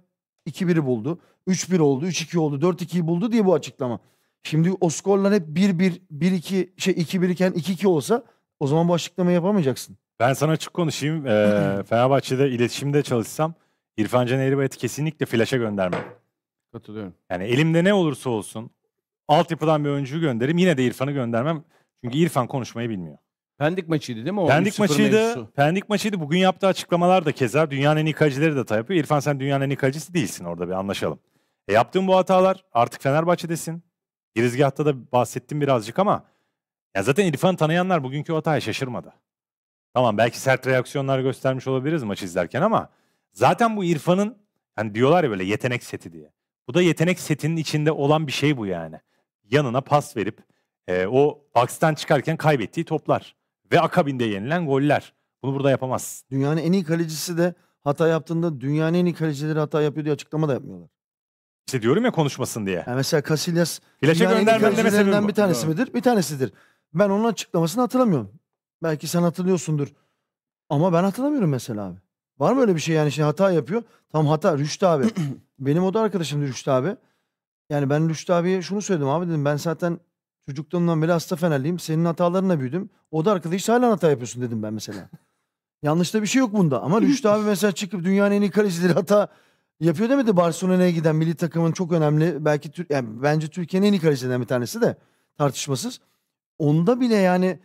2-1'i buldu. 3-1 oldu, 3-2 oldu, 4-2'yi buldu diye bu açıklama. Şimdi o skorlar hep 1-1, 1-2, şey 2-1 iken 2-2 olsa o zaman bu açıklamayı yapamayacaksın. Ben sana açık konuşayım. Ee, Fenerbahçe'de iletişimde çalışsam İrfan Can Eribayat'ı kesinlikle flaşa göndermem. Katılıyorum. Yani elimde ne olursa olsun altyapıdan bir oyuncuyu gönderirim. Yine de İrfan'ı göndermem. Çünkü İrfan konuşmayı bilmiyor. Pendik maçıydı değil mi? O Pendik maçıydı. Mevzusu. Pendik maçıydı. Bugün yaptığı açıklamalar da keza dünyanın en iyi kalecileri de hata yapıyor. İrfan sen dünyanın en iyi kalecisi değilsin orada bir anlaşalım. E yaptığın bu hatalar artık Fenerbahçe'desin. Girizgahta da bahsettim birazcık ama ya zaten İrfan tanıyanlar bugünkü hataya şaşırmadı. Tamam belki sert reaksiyonlar göstermiş olabiliriz maç izlerken ama zaten bu İrfan'ın hani diyorlar ya böyle yetenek seti diye. Bu da yetenek setinin içinde olan bir şey bu yani. Yanına pas verip e, o box'tan çıkarken kaybettiği toplar ve akabinde yenilen goller. Bunu burada yapamaz. Dünyanın en iyi kalecisi de hata yaptığında dünyanın en iyi kalecileri hata yapıyor diye açıklama da yapmıyorlar. İşte diyorum ya konuşmasın diye. Yani mesela Casillas Flaşa dünyanın en iyi kalecilerinden bir tanesi midir? Bir tanesidir. Ben onun açıklamasını hatırlamıyorum. Belki sen hatırlıyorsundur. Ama ben hatırlamıyorum mesela abi. Var mı öyle bir şey yani şimdi şey hata yapıyor. Tam hata Rüştü abi. Benim o da arkadaşım Rüştü abi. Yani ben Rüştü abiye şunu söyledim abi dedim ben zaten Çocukluğumdan beri hasta fenerliyim. Senin hatalarına büyüdüm. O da arkadaş hala hata yapıyorsun dedim ben mesela. Yanlışta bir şey yok bunda. Ama Rüştü abi mesela çıkıp dünyanın en iyi kalecileri hata yapıyor demedi. Barcelona'ya giden milli takımın çok önemli. Belki Tür yani bence Türkiye'nin en iyi kalecilerinden bir tanesi de tartışmasız. Onda bile yani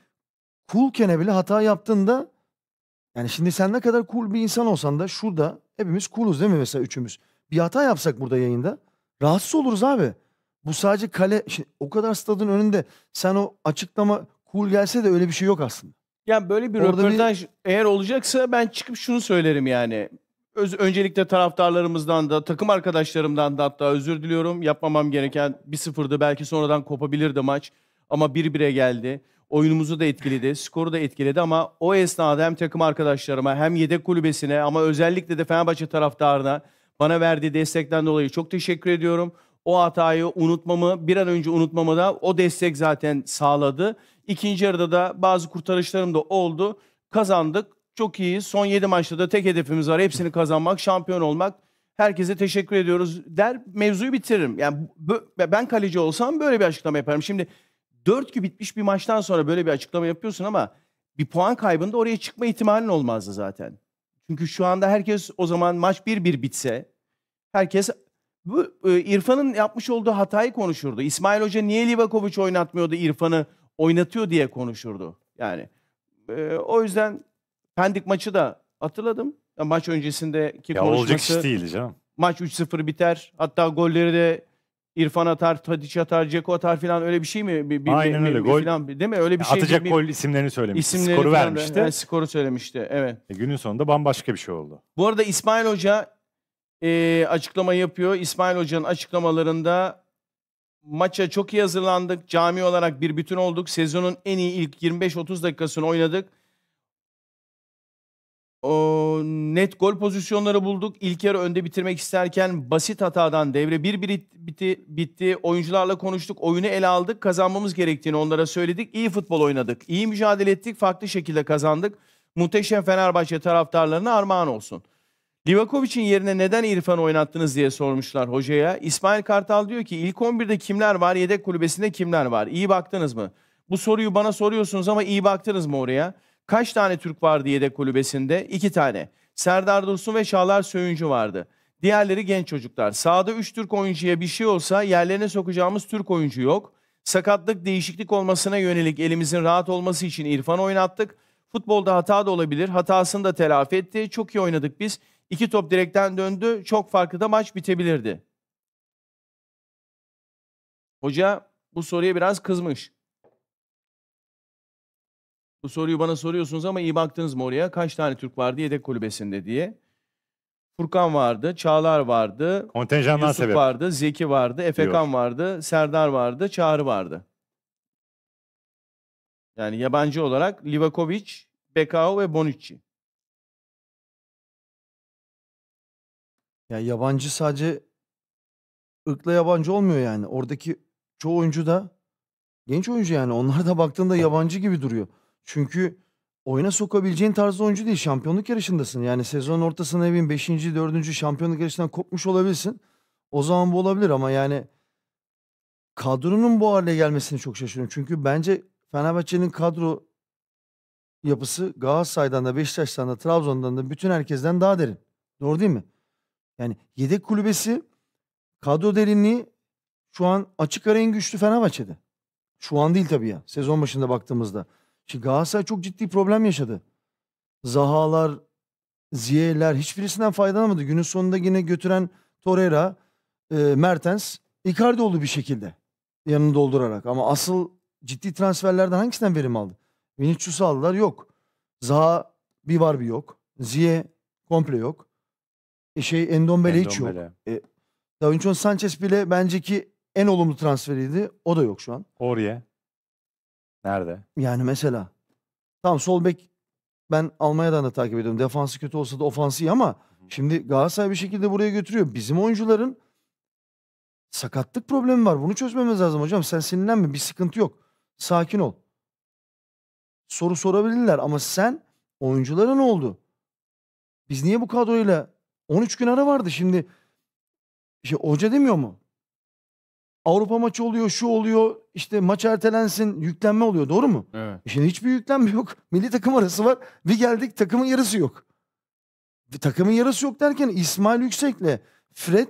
coolken bile hata yaptığında yani şimdi sen ne kadar cool bir insan olsan da şurada hepimiz cooluz değil mi mesela üçümüz? Bir hata yapsak burada yayında rahatsız oluruz abi. Bu sadece kale şey, o kadar stadın önünde sen o açıklama cool gelse de öyle bir şey yok aslında. Yani böyle bir Orada röportaj bir... eğer olacaksa ben çıkıp şunu söylerim yani. Öz, öncelikle taraftarlarımızdan da takım arkadaşlarımdan da hatta özür diliyorum. Yapmamam gereken bir sıfırdı belki sonradan kopabilirdi maç ama bir bire geldi. Oyunumuzu da etkiledi, skoru da etkiledi ama o esnada hem takım arkadaşlarıma hem yedek kulübesine ama özellikle de Fenerbahçe taraftarına bana verdiği destekten dolayı çok teşekkür ediyorum. O hatayı unutmamı, bir an önce unutmamı da o destek zaten sağladı. İkinci yarıda da bazı kurtarışlarım da oldu. Kazandık. Çok iyi. Son 7 maçta da tek hedefimiz var. Hepsini kazanmak, şampiyon olmak. Herkese teşekkür ediyoruz der. Mevzuyu bitiririm. Yani ben kaleci olsam böyle bir açıklama yaparım. Şimdi 4 gibi bitmiş bir maçtan sonra böyle bir açıklama yapıyorsun ama bir puan kaybında oraya çıkma ihtimalin olmazdı zaten. Çünkü şu anda herkes o zaman maç 1-1 bitse herkes bu e, İrfan'ın yapmış olduğu hatayı konuşurdu. İsmail Hoca niye Livakovic oynatmıyordu İrfan'ı oynatıyor diye konuşurdu. Yani e, o yüzden Pendik maçı da hatırladım. Ya, maç öncesindeki ya konuşması. Olacak iş değil canım. Maç 3-0 biter. Hatta golleri de İrfan atar, Tadiç atar, Ceko atar filan öyle bir şey mi? Bir, bir, Aynen bir, öyle. Bir, gol, falan, değil mi? Öyle bir şey. Atacak bir, gol isimlerini söylemişti. İsimleri skoru vermişti. De, yani skoru söylemişti. Evet. E, günün sonunda bambaşka bir şey oldu. Bu arada İsmail Hoca e, açıklama yapıyor. İsmail Hoca'nın açıklamalarında maça çok iyi hazırlandık. Cami olarak bir bütün olduk. Sezonun en iyi ilk 25-30 dakikasını oynadık. O, net gol pozisyonları bulduk. İlk yarı önde bitirmek isterken basit hatadan devre 1 bir bitti, bitti. Oyuncularla konuştuk. Oyunu ele aldık. Kazanmamız gerektiğini onlara söyledik. İyi futbol oynadık. İyi mücadele ettik. Farklı şekilde kazandık. Muhteşem Fenerbahçe taraftarlarına armağan olsun.'' Livakovic'in yerine neden İrfan oynattınız diye sormuşlar hocaya. İsmail Kartal diyor ki ilk 11'de kimler var, yedek kulübesinde kimler var? İyi baktınız mı? Bu soruyu bana soruyorsunuz ama iyi baktınız mı oraya? Kaç tane Türk vardı yedek kulübesinde? İki tane. Serdar Dursun ve Şahlar Söyüncü vardı. Diğerleri genç çocuklar. Sağda 3 Türk oyuncuya bir şey olsa yerlerine sokacağımız Türk oyuncu yok. Sakatlık değişiklik olmasına yönelik elimizin rahat olması için İrfan oynattık. Futbolda hata da olabilir. Hatasını da telafi etti. Çok iyi oynadık biz. İki top direkten döndü. Çok farklı da maç bitebilirdi. Hoca bu soruya biraz kızmış. Bu soruyu bana soruyorsunuz ama iyi baktınız mı oraya? Kaç tane Türk vardı yedek kulübesinde diye. Furkan vardı, Çağlar vardı, Kontenjandan Yusuf sebep. vardı, Zeki vardı, Efekan vardı, Serdar vardı, Çağrı vardı. Yani yabancı olarak Livakovic, Bekao ve Bonucci. Ya, yabancı sadece ırkla yabancı olmuyor yani. Oradaki çoğu oyuncu da genç oyuncu yani. Onlar da baktığında yabancı gibi duruyor. Çünkü oyuna sokabileceğin tarzda oyuncu değil. Şampiyonluk yarışındasın. Yani sezon ortasına ne bileyim 5. 4. şampiyonluk yarışından kopmuş olabilirsin. O zaman bu olabilir ama yani kadronun bu hale gelmesini çok şaşırıyorum. Çünkü bence Fenerbahçe'nin kadro yapısı Galatasaray'dan da Beşiktaş'tan da Trabzon'dan da bütün herkesten daha derin. Doğru değil mi? Yani yedek kulübesi kadro derinliği şu an açık ara en güçlü Fenerbahçe'de. Şu an değil tabii ya. Sezon başında baktığımızda. Şimdi Galatasaray çok ciddi problem yaşadı. Zahalar, Ziyeler hiçbirisinden faydalanamadı. Günün sonunda yine götüren Torreira, e, Mertens, Icardi oldu bir şekilde. Yanını doldurarak. Ama asıl ciddi transferlerden hangisinden verim aldı? Vinicius aldılar yok. Zaha bir var bir yok. Ziye komple yok. E, şey Endombele, hiç yok. Endombele. E, Davinson Sanchez bile bence ki en olumlu transferiydi. O da yok şu an. Oraya. Nerede? Yani mesela. Tamam sol bek ben Almanya'dan da takip ediyorum. Defansı kötü olsa da ofansı iyi ama şimdi Galatasaray bir şekilde buraya götürüyor. Bizim oyuncuların sakatlık problemi var. Bunu çözmemiz lazım hocam. Sen sinirlenme. Bir sıkıntı yok. Sakin ol. Soru sorabilirler ama sen oyunculara ne oldu? Biz niye bu kadroyla 13 gün ara vardı şimdi. Şey, hoca demiyor mu? Avrupa maçı oluyor, şu oluyor. işte maç ertelensin, yüklenme oluyor. Doğru mu? Evet. E şimdi hiçbir yüklenme yok. Milli takım arası var. Bir geldik takımın yarısı yok. Bir takımın yarısı yok derken İsmail Yüksek'le Fred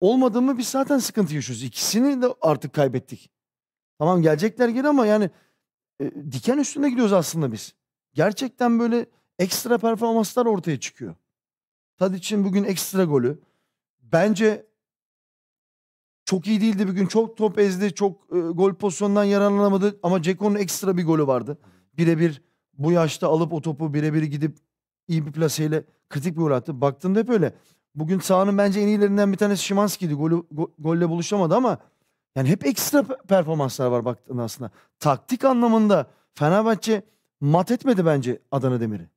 olmadı mı biz zaten sıkıntı yaşıyoruz. İkisini de artık kaybettik. Tamam gelecekler geri ama yani e, diken üstünde gidiyoruz aslında biz. Gerçekten böyle ekstra performanslar ortaya çıkıyor. Tadic'in bugün ekstra golü. Bence çok iyi değildi bugün. Çok top ezdi. Çok e, gol pozisyonundan yararlanamadı. Ama Ceko'nun ekstra bir golü vardı. Birebir bu yaşta alıp o topu birebir gidip iyi bir plaseyle kritik bir gol attı. Baktığında hep öyle. Bugün sahanın bence en iyilerinden bir tanesi Şimanski'ydi. Golü, go, golle buluşamadı ama yani hep ekstra performanslar var baktığında aslında. Taktik anlamında Fenerbahçe mat etmedi bence Adana Demir'i.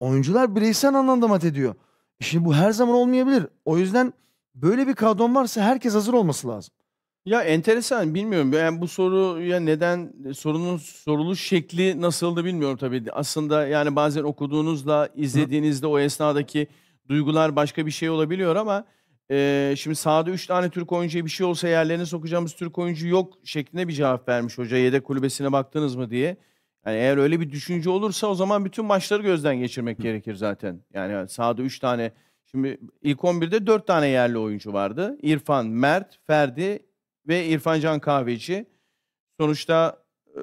Oyuncular bireysel anlamda mat ediyor. Şimdi bu her zaman olmayabilir. O yüzden böyle bir kadron varsa herkes hazır olması lazım. Ya enteresan bilmiyorum. Yani bu soruya neden sorunun soruluş şekli nasıldı bilmiyorum tabii. Aslında yani bazen okuduğunuzla izlediğinizde o esnadaki duygular başka bir şey olabiliyor ama e, şimdi sahada 3 tane Türk oyuncuya bir şey olsa yerlerine sokacağımız Türk oyuncu yok şeklinde bir cevap vermiş hoca. Yedek kulübesine baktınız mı diye. Yani eğer öyle bir düşünce olursa o zaman bütün maçları gözden geçirmek Hı. gerekir zaten. Yani sahada 3 tane şimdi ilk 11'de 4 tane yerli oyuncu vardı. İrfan, Mert, Ferdi ve İrfan Can Kahveci. Sonuçta e,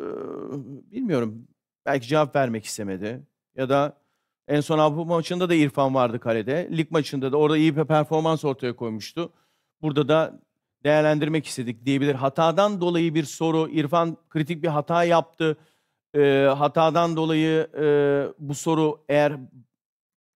bilmiyorum belki cevap vermek istemedi ya da en son Avrupa maçında da İrfan vardı kalede. Lig maçında da orada iyi bir performans ortaya koymuştu. Burada da değerlendirmek istedik diyebilir. Hatadan dolayı bir soru. İrfan kritik bir hata yaptı e, hatadan dolayı e, bu soru eğer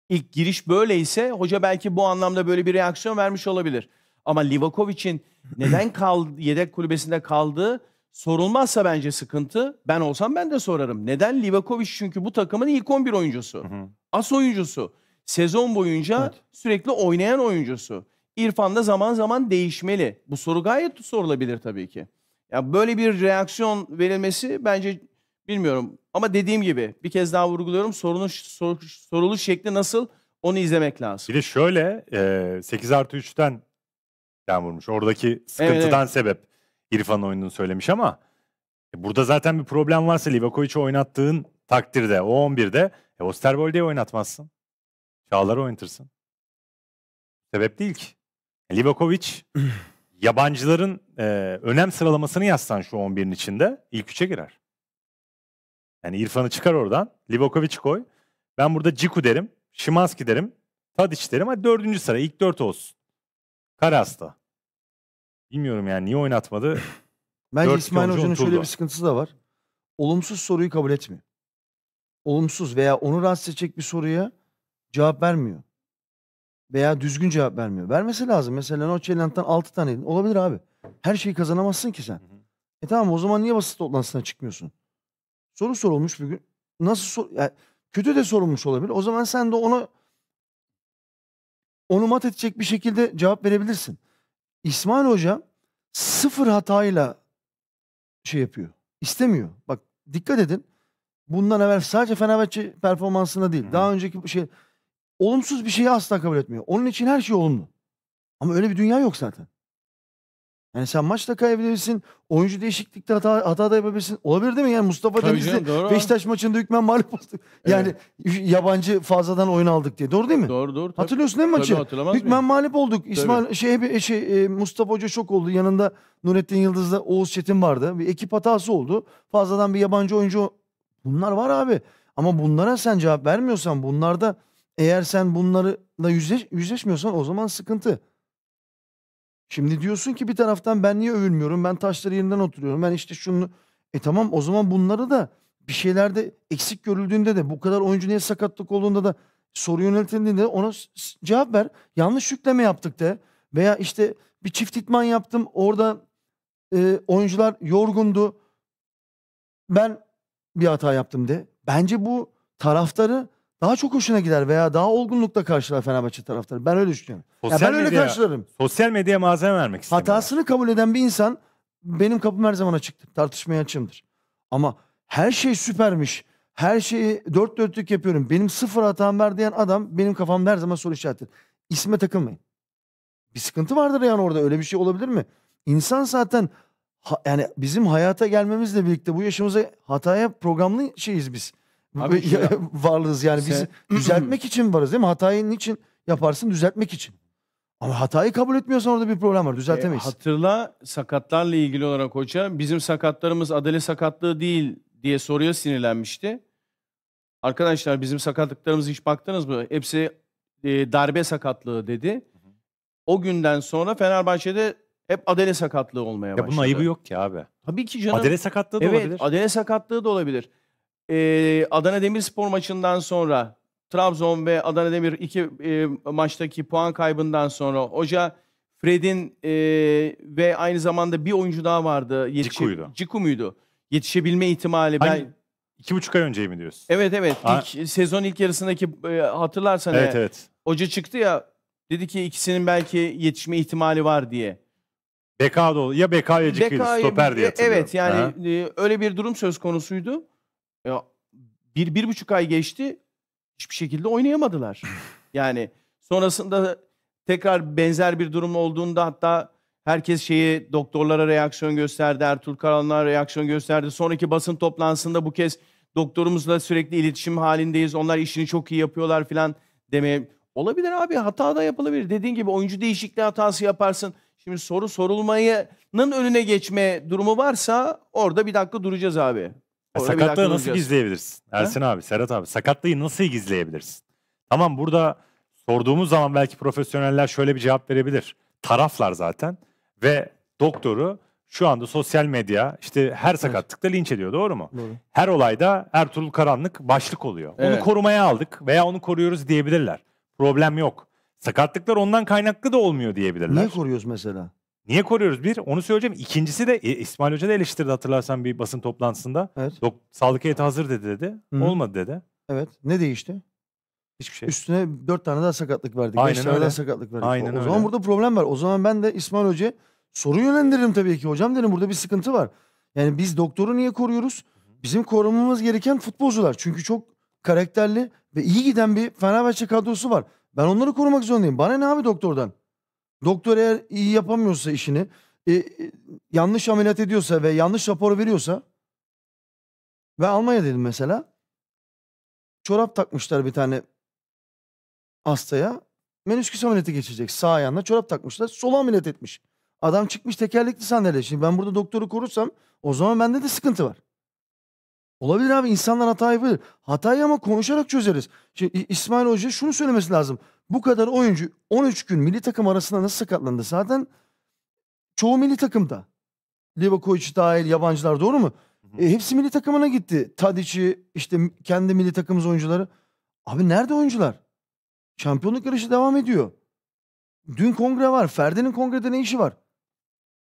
ilk giriş böyleyse hoca belki bu anlamda böyle bir reaksiyon vermiş olabilir. Ama Livakovic'in neden kal yedek kulübesinde kaldığı sorulmazsa bence sıkıntı. Ben olsam ben de sorarım. Neden Livakovic? Çünkü bu takımın ilk 11 oyuncusu. Hı hı. As oyuncusu. Sezon boyunca evet. sürekli oynayan oyuncusu. İrfan da zaman zaman değişmeli. Bu soru gayet sorulabilir tabii ki. Ya böyle bir reaksiyon verilmesi bence Bilmiyorum ama dediğim gibi bir kez daha vurguluyorum sorunun sor, soruluş şekli nasıl onu izlemek lazım. Bir de şöyle e, 8 artı 3'ten den vurmuş. Oradaki sıkıntıdan evet, evet. sebep İrfan oyununu söylemiş ama e, burada zaten bir problem varsa Livakovic'i oynattığın takdirde o 11'de e, Osterwolde'yi oynatmazsın. Çağlar'ı oynatırsın. Sebep değil ki. E, Livakovic yabancıların e, önem sıralamasını yazsan şu 11'in içinde ilk 3'e girer. Yani İrfan'ı çıkar oradan. Livakovic koy. Ben burada Ciku derim. Şimanski derim. Tadiç derim. Hadi dördüncü sıra. ilk dört olsun. Karas'ta. Bilmiyorum yani niye oynatmadı. Bence Dört İsmail oyuncu Hoca'nın şöyle bir sıkıntısı da var. Olumsuz soruyu kabul etmiyor. Olumsuz veya onu rahatsız edecek bir soruya cevap vermiyor. Veya düzgün cevap vermiyor. Vermesi lazım. Mesela Noçelen'den 6 tane Olabilir abi. Her şeyi kazanamazsın ki sen. E tamam o zaman niye basit toplantısına çıkmıyorsun? Soru sorulmuş bir gün. Nasıl sor yani kötü de sorulmuş olabilir. O zaman sen de ona onu mat edecek bir şekilde cevap verebilirsin. İsmail Hoca sıfır hatayla şey yapıyor. İstemiyor. Bak dikkat edin. Bundan evvel sadece Fenerbahçe performansında değil. Hı. Daha önceki şey olumsuz bir şeyi asla kabul etmiyor. Onun için her şey olumlu. Ama öyle bir dünya yok zaten. Yani sen maçta kaybedebilirsin. Oyuncu değişiklikte hata, hata da yapabilirsin. Olabilir değil mi? Yani Mustafa Tabii Denizli canım, doğru. Beşiktaş maçında hükmen mağlup olduk. Yani yabancı fazladan oyun aldık diye. Doğru değil mi? Doğru doğru. Tabii. Hatırlıyorsun değil mi maçı? Tabii, hatırlamaz Hükmen miyim? mağlup olduk. İsmail şey, şey, e, Mustafa Hoca şok oldu. Yanında Nurettin Yıldız'la Oğuz Çetin vardı. Bir ekip hatası oldu. Fazladan bir yabancı oyuncu. Bunlar var abi. Ama bunlara sen cevap vermiyorsan bunlarda eğer sen bunlarla yüzleş, yüzleşmiyorsan o zaman sıkıntı. Şimdi diyorsun ki bir taraftan ben niye övülmüyorum? Ben taşları yerinden oturuyorum. Ben işte şunu... E tamam o zaman bunları da bir şeylerde eksik görüldüğünde de bu kadar oyuncu niye sakatlık olduğunda da soru yöneltildiğinde ona cevap ver. Yanlış yükleme yaptık de. Veya işte bir çift itman yaptım. Orada e, oyuncular yorgundu. Ben bir hata yaptım de. Bence bu taraftarı daha çok hoşuna gider veya daha olgunlukla karşılar Fenerbahçe taraftarı. Ben öyle düşünüyorum. Sosyal ya ben medya, öyle karşılarım. Sosyal medyaya malzeme vermek istiyorum. Hatasını kabul eden bir insan benim kapım her zaman açıktır. Tartışmaya açımdır. Ama her şey süpermiş. Her şeyi dört dörtlük yapıyorum. Benim sıfır hatam var diyen adam benim kafam her zaman soru işaretidir. İsme takılmayın. Bir sıkıntı vardır yani orada. Öyle bir şey olabilir mi? İnsan zaten ha, yani bizim hayata gelmemizle birlikte bu yaşımıza hataya programlı şeyiz biz. Abi, şey ya, varlığız yani biz düzeltmek için varız değil mi? Hatayı niçin yaparsın? Düzeltmek için. Ama hatayı kabul etmiyorsan orada bir problem var. Düzeltemeyiz. E, hatırla sakatlarla ilgili olarak hoca bizim sakatlarımız adale sakatlığı değil diye soruya sinirlenmişti. Arkadaşlar bizim sakatlıklarımız hiç baktınız mı? Hepsi e, darbe sakatlığı dedi. O günden sonra Fenerbahçe'de hep adele sakatlığı olmaya başladı. Ya bunun ayıbı yok ki abi. Tabii ki canım. Adele sakatlığı da evet, olabilir. Evet adele sakatlığı da olabilir e, Adana Demirspor maçından sonra Trabzon ve Adana Demir iki e, maçtaki puan kaybından sonra hoca Fred'in e, ve aynı zamanda bir oyuncu daha vardı. Yetişe, Ciku'ydu. Ciku muydu? Yetişebilme ihtimali. Hangi, ben, iki buçuk ay önce mi diyorsun? Evet evet. Aa. İlk, sezon ilk yarısındaki e, hatırlarsan. Evet evet. Hoca çıktı ya dedi ki ikisinin belki yetişme ihtimali var diye. Bekado ya Beka ya Ciku'ydu stoper diye hatırlıyorum. Evet yani e, öyle bir durum söz konusuydu. Ya bir, bir buçuk ay geçti. Hiçbir şekilde oynayamadılar. Yani sonrasında tekrar benzer bir durum olduğunda hatta herkes şeyi doktorlara reaksiyon gösterdi. Ertuğrul Karanlığa reaksiyon gösterdi. Sonraki basın toplantısında bu kez doktorumuzla sürekli iletişim halindeyiz. Onlar işini çok iyi yapıyorlar filan demeye. Olabilir abi hata da yapılabilir. Dediğin gibi oyuncu değişikliği hatası yaparsın. Şimdi soru sorulmayının önüne geçme durumu varsa orada bir dakika duracağız abi. Orada sakatlığı nasıl gizleyebilirsin? Ersin He? abi, Serhat abi sakatlığı nasıl gizleyebilirsin? Tamam burada sorduğumuz zaman belki profesyoneller şöyle bir cevap verebilir. Taraflar zaten ve doktoru şu anda sosyal medya işte her sakatlıkta linç ediyor doğru mu? Doğru. Her olayda Ertuğrul Karanlık başlık oluyor. Evet. Onu korumaya aldık veya onu koruyoruz diyebilirler. Problem yok. Sakatlıklar ondan kaynaklı da olmuyor diyebilirler. Ne koruyoruz mesela? Niye koruyoruz? Bir, onu söyleyeceğim. İkincisi de e, İsmail Hoca da eleştirdi hatırlarsan bir basın toplantısında. Evet. Dok, sağlık heyeti hazır dedi dedi. Hı. Olmadı dedi. Evet. Ne değişti? Hiçbir şey. Üstüne dört tane daha sakatlık verdik. Aynen öyle. Daha sakatlık verdik. Aynen o, öyle. o zaman burada problem var. O zaman ben de İsmail Hoca'ya soru yönlendiririm tabii ki. Hocam dedim burada bir sıkıntı var. Yani biz doktoru niye koruyoruz? Bizim korumamız gereken futbolcular. Çünkü çok karakterli ve iyi giden bir Fenerbahçe kadrosu var. Ben onları korumak zorundayım. Bana ne abi doktordan? Doktor eğer iyi yapamıyorsa işini, e, e, yanlış ameliyat ediyorsa ve yanlış rapor veriyorsa ve Almanya dedim mesela çorap takmışlar bir tane hastaya. Menüsküs ameliyatı geçecek. Sağ ayağına çorap takmışlar. Sol ameliyat etmiş. Adam çıkmış tekerlekli sandalye. Şimdi ben burada doktoru korursam o zaman bende de sıkıntı var. Olabilir abi insanlar hata yapabilir. Hatayı ama konuşarak çözeriz. Şimdi İsmail Hoca şunu söylemesi lazım bu kadar oyuncu 13 gün milli takım arasında nasıl sakatlandı? Zaten çoğu milli takımda. Livakovic dahil yabancılar doğru mu? Hı hı. E, hepsi milli takımına gitti. Tadic'i işte kendi milli takımımız oyuncuları. Abi nerede oyuncular? Şampiyonluk yarışı devam ediyor. Dün kongre var. Ferdi'nin kongrede ne işi var?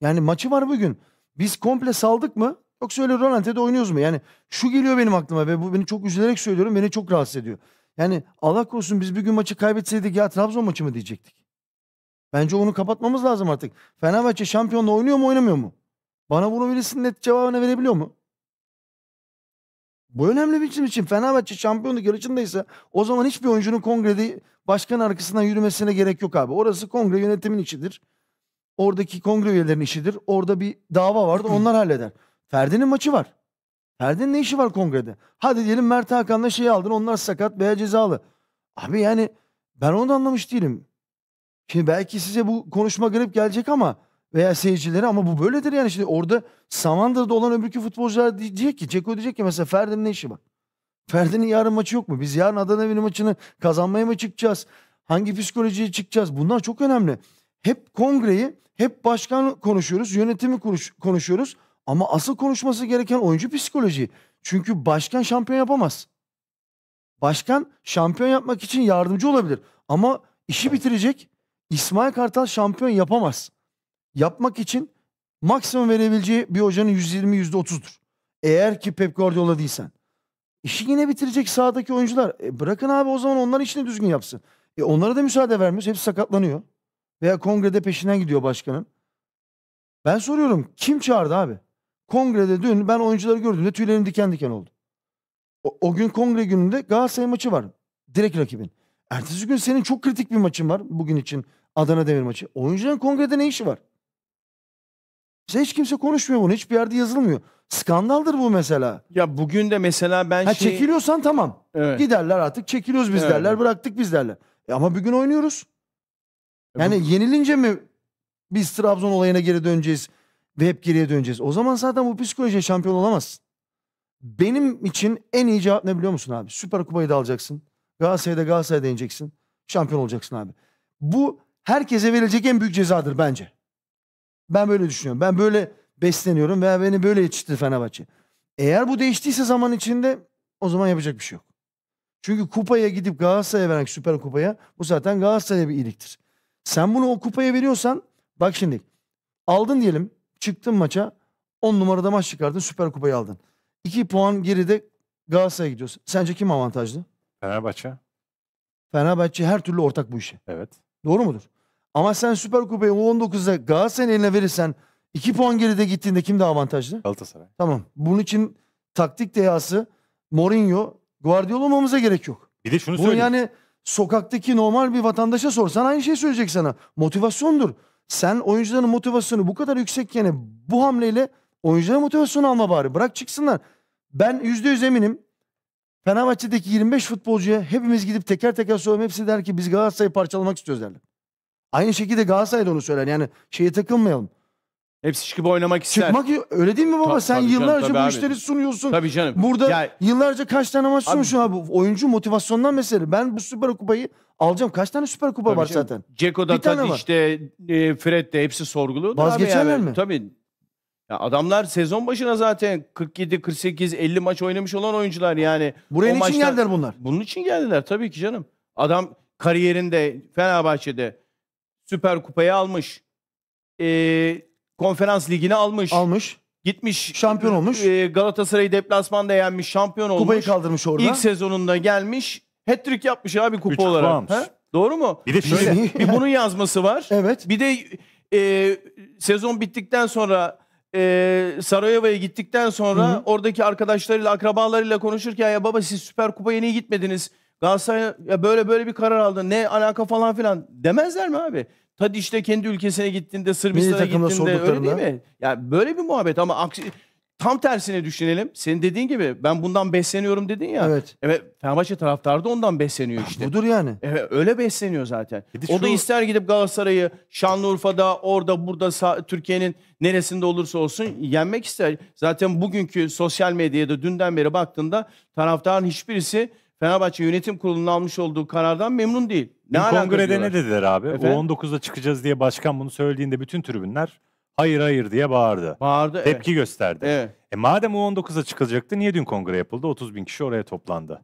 Yani maçı var bugün. Biz komple saldık mı? Yoksa öyle Rolante'de oynuyoruz mu? Yani şu geliyor benim aklıma ve bu beni çok üzülerek söylüyorum. Beni çok rahatsız ediyor. Yani Allah korusun biz bir gün maçı kaybetseydik ya Trabzon maçı mı diyecektik. Bence onu kapatmamız lazım artık. Fenerbahçe şampiyonla oynuyor mu oynamıyor mu? Bana bunu birisi net cevabını verebiliyor mu? Bu önemli bizim için. Fenerbahçe şampiyonluk yarışındaysa o zaman hiçbir oyuncunun kongrede başkan arkasından yürümesine gerek yok abi. Orası kongre yönetimin işidir. Oradaki kongre üyelerinin işidir. Orada bir dava vardı onlar halleder. Ferdi'nin maçı var. Ferdi'nin ne işi var kongrede? Hadi diyelim Mert Hakan'la şeyi aldın onlar sakat veya cezalı. Abi yani ben onu da anlamış değilim. Şimdi belki size bu konuşma garip gelecek ama veya seyircilere ama bu böyledir yani. Şimdi orada Samandır'da olan öbürkü futbolcular diyecek ki Ceko diyecek ki mesela Ferdi'nin ne işi var? Ferdi'nin yarın maçı yok mu? Biz yarın Adana Evi'nin maçını kazanmaya mı çıkacağız? Hangi psikolojiye çıkacağız? Bunlar çok önemli. Hep kongreyi, hep başkan konuşuyoruz, yönetimi konuş konuşuyoruz. Ama asıl konuşması gereken oyuncu psikoloji. Çünkü başkan şampiyon yapamaz. Başkan şampiyon yapmak için yardımcı olabilir. Ama işi bitirecek İsmail Kartal şampiyon yapamaz. Yapmak için maksimum verebileceği bir hocanın %20-%30'dur. Eğer ki Pep Guardiola değilsen. İşi yine bitirecek sahadaki oyuncular. E bırakın abi o zaman onların işini düzgün yapsın. E onlara da müsaade vermiyoruz. Hepsi sakatlanıyor. Veya kongrede peşinden gidiyor başkanın. Ben soruyorum kim çağırdı abi? Kongrede dün ben oyuncuları gördüğümde tüylerim diken diken oldu. O, o gün kongre gününde Galatasaray maçı var. Direkt rakibin. Ertesi gün senin çok kritik bir maçın var bugün için Adana Demir maçı. Oyuncuların kongrede ne işi var? İşte hiç kimse konuşmuyor bunu. Hiçbir yerde yazılmıyor. Skandaldır bu mesela. Ya bugün de mesela ben ha, şey... Çekiliyorsan tamam. Evet. Giderler artık çekiliyoruz biz evet. derler. Bıraktık biz derler. E ama bir gün oynuyoruz. Yani evet. yenilince mi biz Trabzon olayına geri döneceğiz? ve hep geriye döneceğiz. O zaman zaten bu psikolojiye şampiyon olamazsın. Benim için en iyi cevap ne biliyor musun abi? Süper Kupayı da alacaksın. Galatasaray'da Galatasaray'da ineceksin. Şampiyon olacaksın abi. Bu herkese verilecek en büyük cezadır bence. Ben böyle düşünüyorum. Ben böyle besleniyorum veya beni böyle yetiştirdi Fenerbahçe. Eğer bu değiştiyse zaman içinde o zaman yapacak bir şey yok. Çünkü kupaya gidip Galatasaray'a veren süper kupaya bu zaten Galatasaray'a bir iyiliktir. Sen bunu o kupaya veriyorsan bak şimdi aldın diyelim Çıktın maça 10 numarada maç çıkardın Süper Kupayı aldın. 2 puan geride Galatasaray'a gidiyorsun. Sence kim avantajlı? Fenerbahçe. Fenerbahçe her türlü ortak bu işe. Evet. Doğru mudur? Ama sen Süper Kupayı U19'da Galatasaray'ın eline verirsen 2 puan geride gittiğinde kim daha avantajlı? Galatasaray. Tamam. Bunun için taktik dehası Mourinho, Guardiola olmamıza gerek yok. Bir de şunu söyle. söyleyeyim. yani sokaktaki normal bir vatandaşa sorsan aynı şeyi söyleyecek sana. Motivasyondur. Sen oyuncuların motivasyonu bu kadar yüksek yani bu hamleyle oyuncuların motivasyonu alma bari. Bırak çıksınlar. Ben %100 eminim. Fenerbahçe'deki 25 futbolcuya hepimiz gidip teker teker soralım. Hepsi der ki biz Galatasaray'ı parçalamak istiyoruz derler. Aynı şekilde Galatasaray da onu söyler. Yani şeye takılmayalım. Hepsi çıkıp oynamak ister. Çıkmak öyle değil mi baba? Ta, Sen tabii canım, yıllarca tabii bu abi. işleri sunuyorsun. Tabii canım. Burada Ya- yıllarca kaç tane maç sunmuşsun abi. Oyuncu motivasyondan mesele. Ben bu Süper Kupayı alacağım. Kaç tane Süper Kupa var zaten? Ceko da, tane var. E, Fred de hepsi sorguluyor. Vazgeçerler mi? Tabii. Ya adamlar sezon başına zaten 47, 48, 50 maç oynamış olan oyuncular yani. Buraya O niçin geldiler bunlar? Bunun için geldiler tabii ki canım. Adam kariyerinde Fenerbahçe'de Süper Kupayı almış. Ee, Konferans ligini almış. Almış. Gitmiş. Şampiyon e, olmuş. E, Galatasaray'ı deplasmanda yenmiş. Şampiyon olmuş. Kupayı kaldırmış orada. İlk sezonunda gelmiş. Hat-trick yapmış abi kupa Üç olarak. Doğru mu? Bir de şöyle. Bir, bunun yazması var. Evet. Bir de e, sezon bittikten sonra e, Sarajevo'ya gittikten sonra Hı-hı. oradaki arkadaşlarıyla, akrabalarıyla konuşurken ya baba siz Süper Kupa'ya niye gitmediniz? Galatasaray ya böyle böyle bir karar aldı. Ne alaka falan filan demezler mi abi? Tadiç de kendi ülkesine gittiğinde Sırbistan'a gittiğinde öyle değil mi? Yani böyle bir muhabbet ama aksi tam tersini düşünelim. Senin dediğin gibi ben bundan besleniyorum dedin ya. Evet. Evet Fenerbahçe taraftarı da ondan besleniyor ah, işte. Budur yani. Evet öyle besleniyor zaten. Şu... E o da ister gidip Galatasaray'ı Şanlıurfa'da orada burada Türkiye'nin neresinde olursa olsun yenmek ister. Zaten bugünkü sosyal medyaya da dünden beri baktığında taraftarın hiçbirisi Fenerbahçe yönetim kurulunun almış olduğu karardan memnun değil. Ne kongrede ne dediler abi? Efendim? O19'da çıkacağız diye başkan bunu söylediğinde bütün tribünler hayır hayır diye bağırdı. Bağırdı. Tepki evet. gösterdi. Evet. E madem U19'a çıkılacaktı niye dün kongre yapıldı? 30 bin kişi oraya toplandı.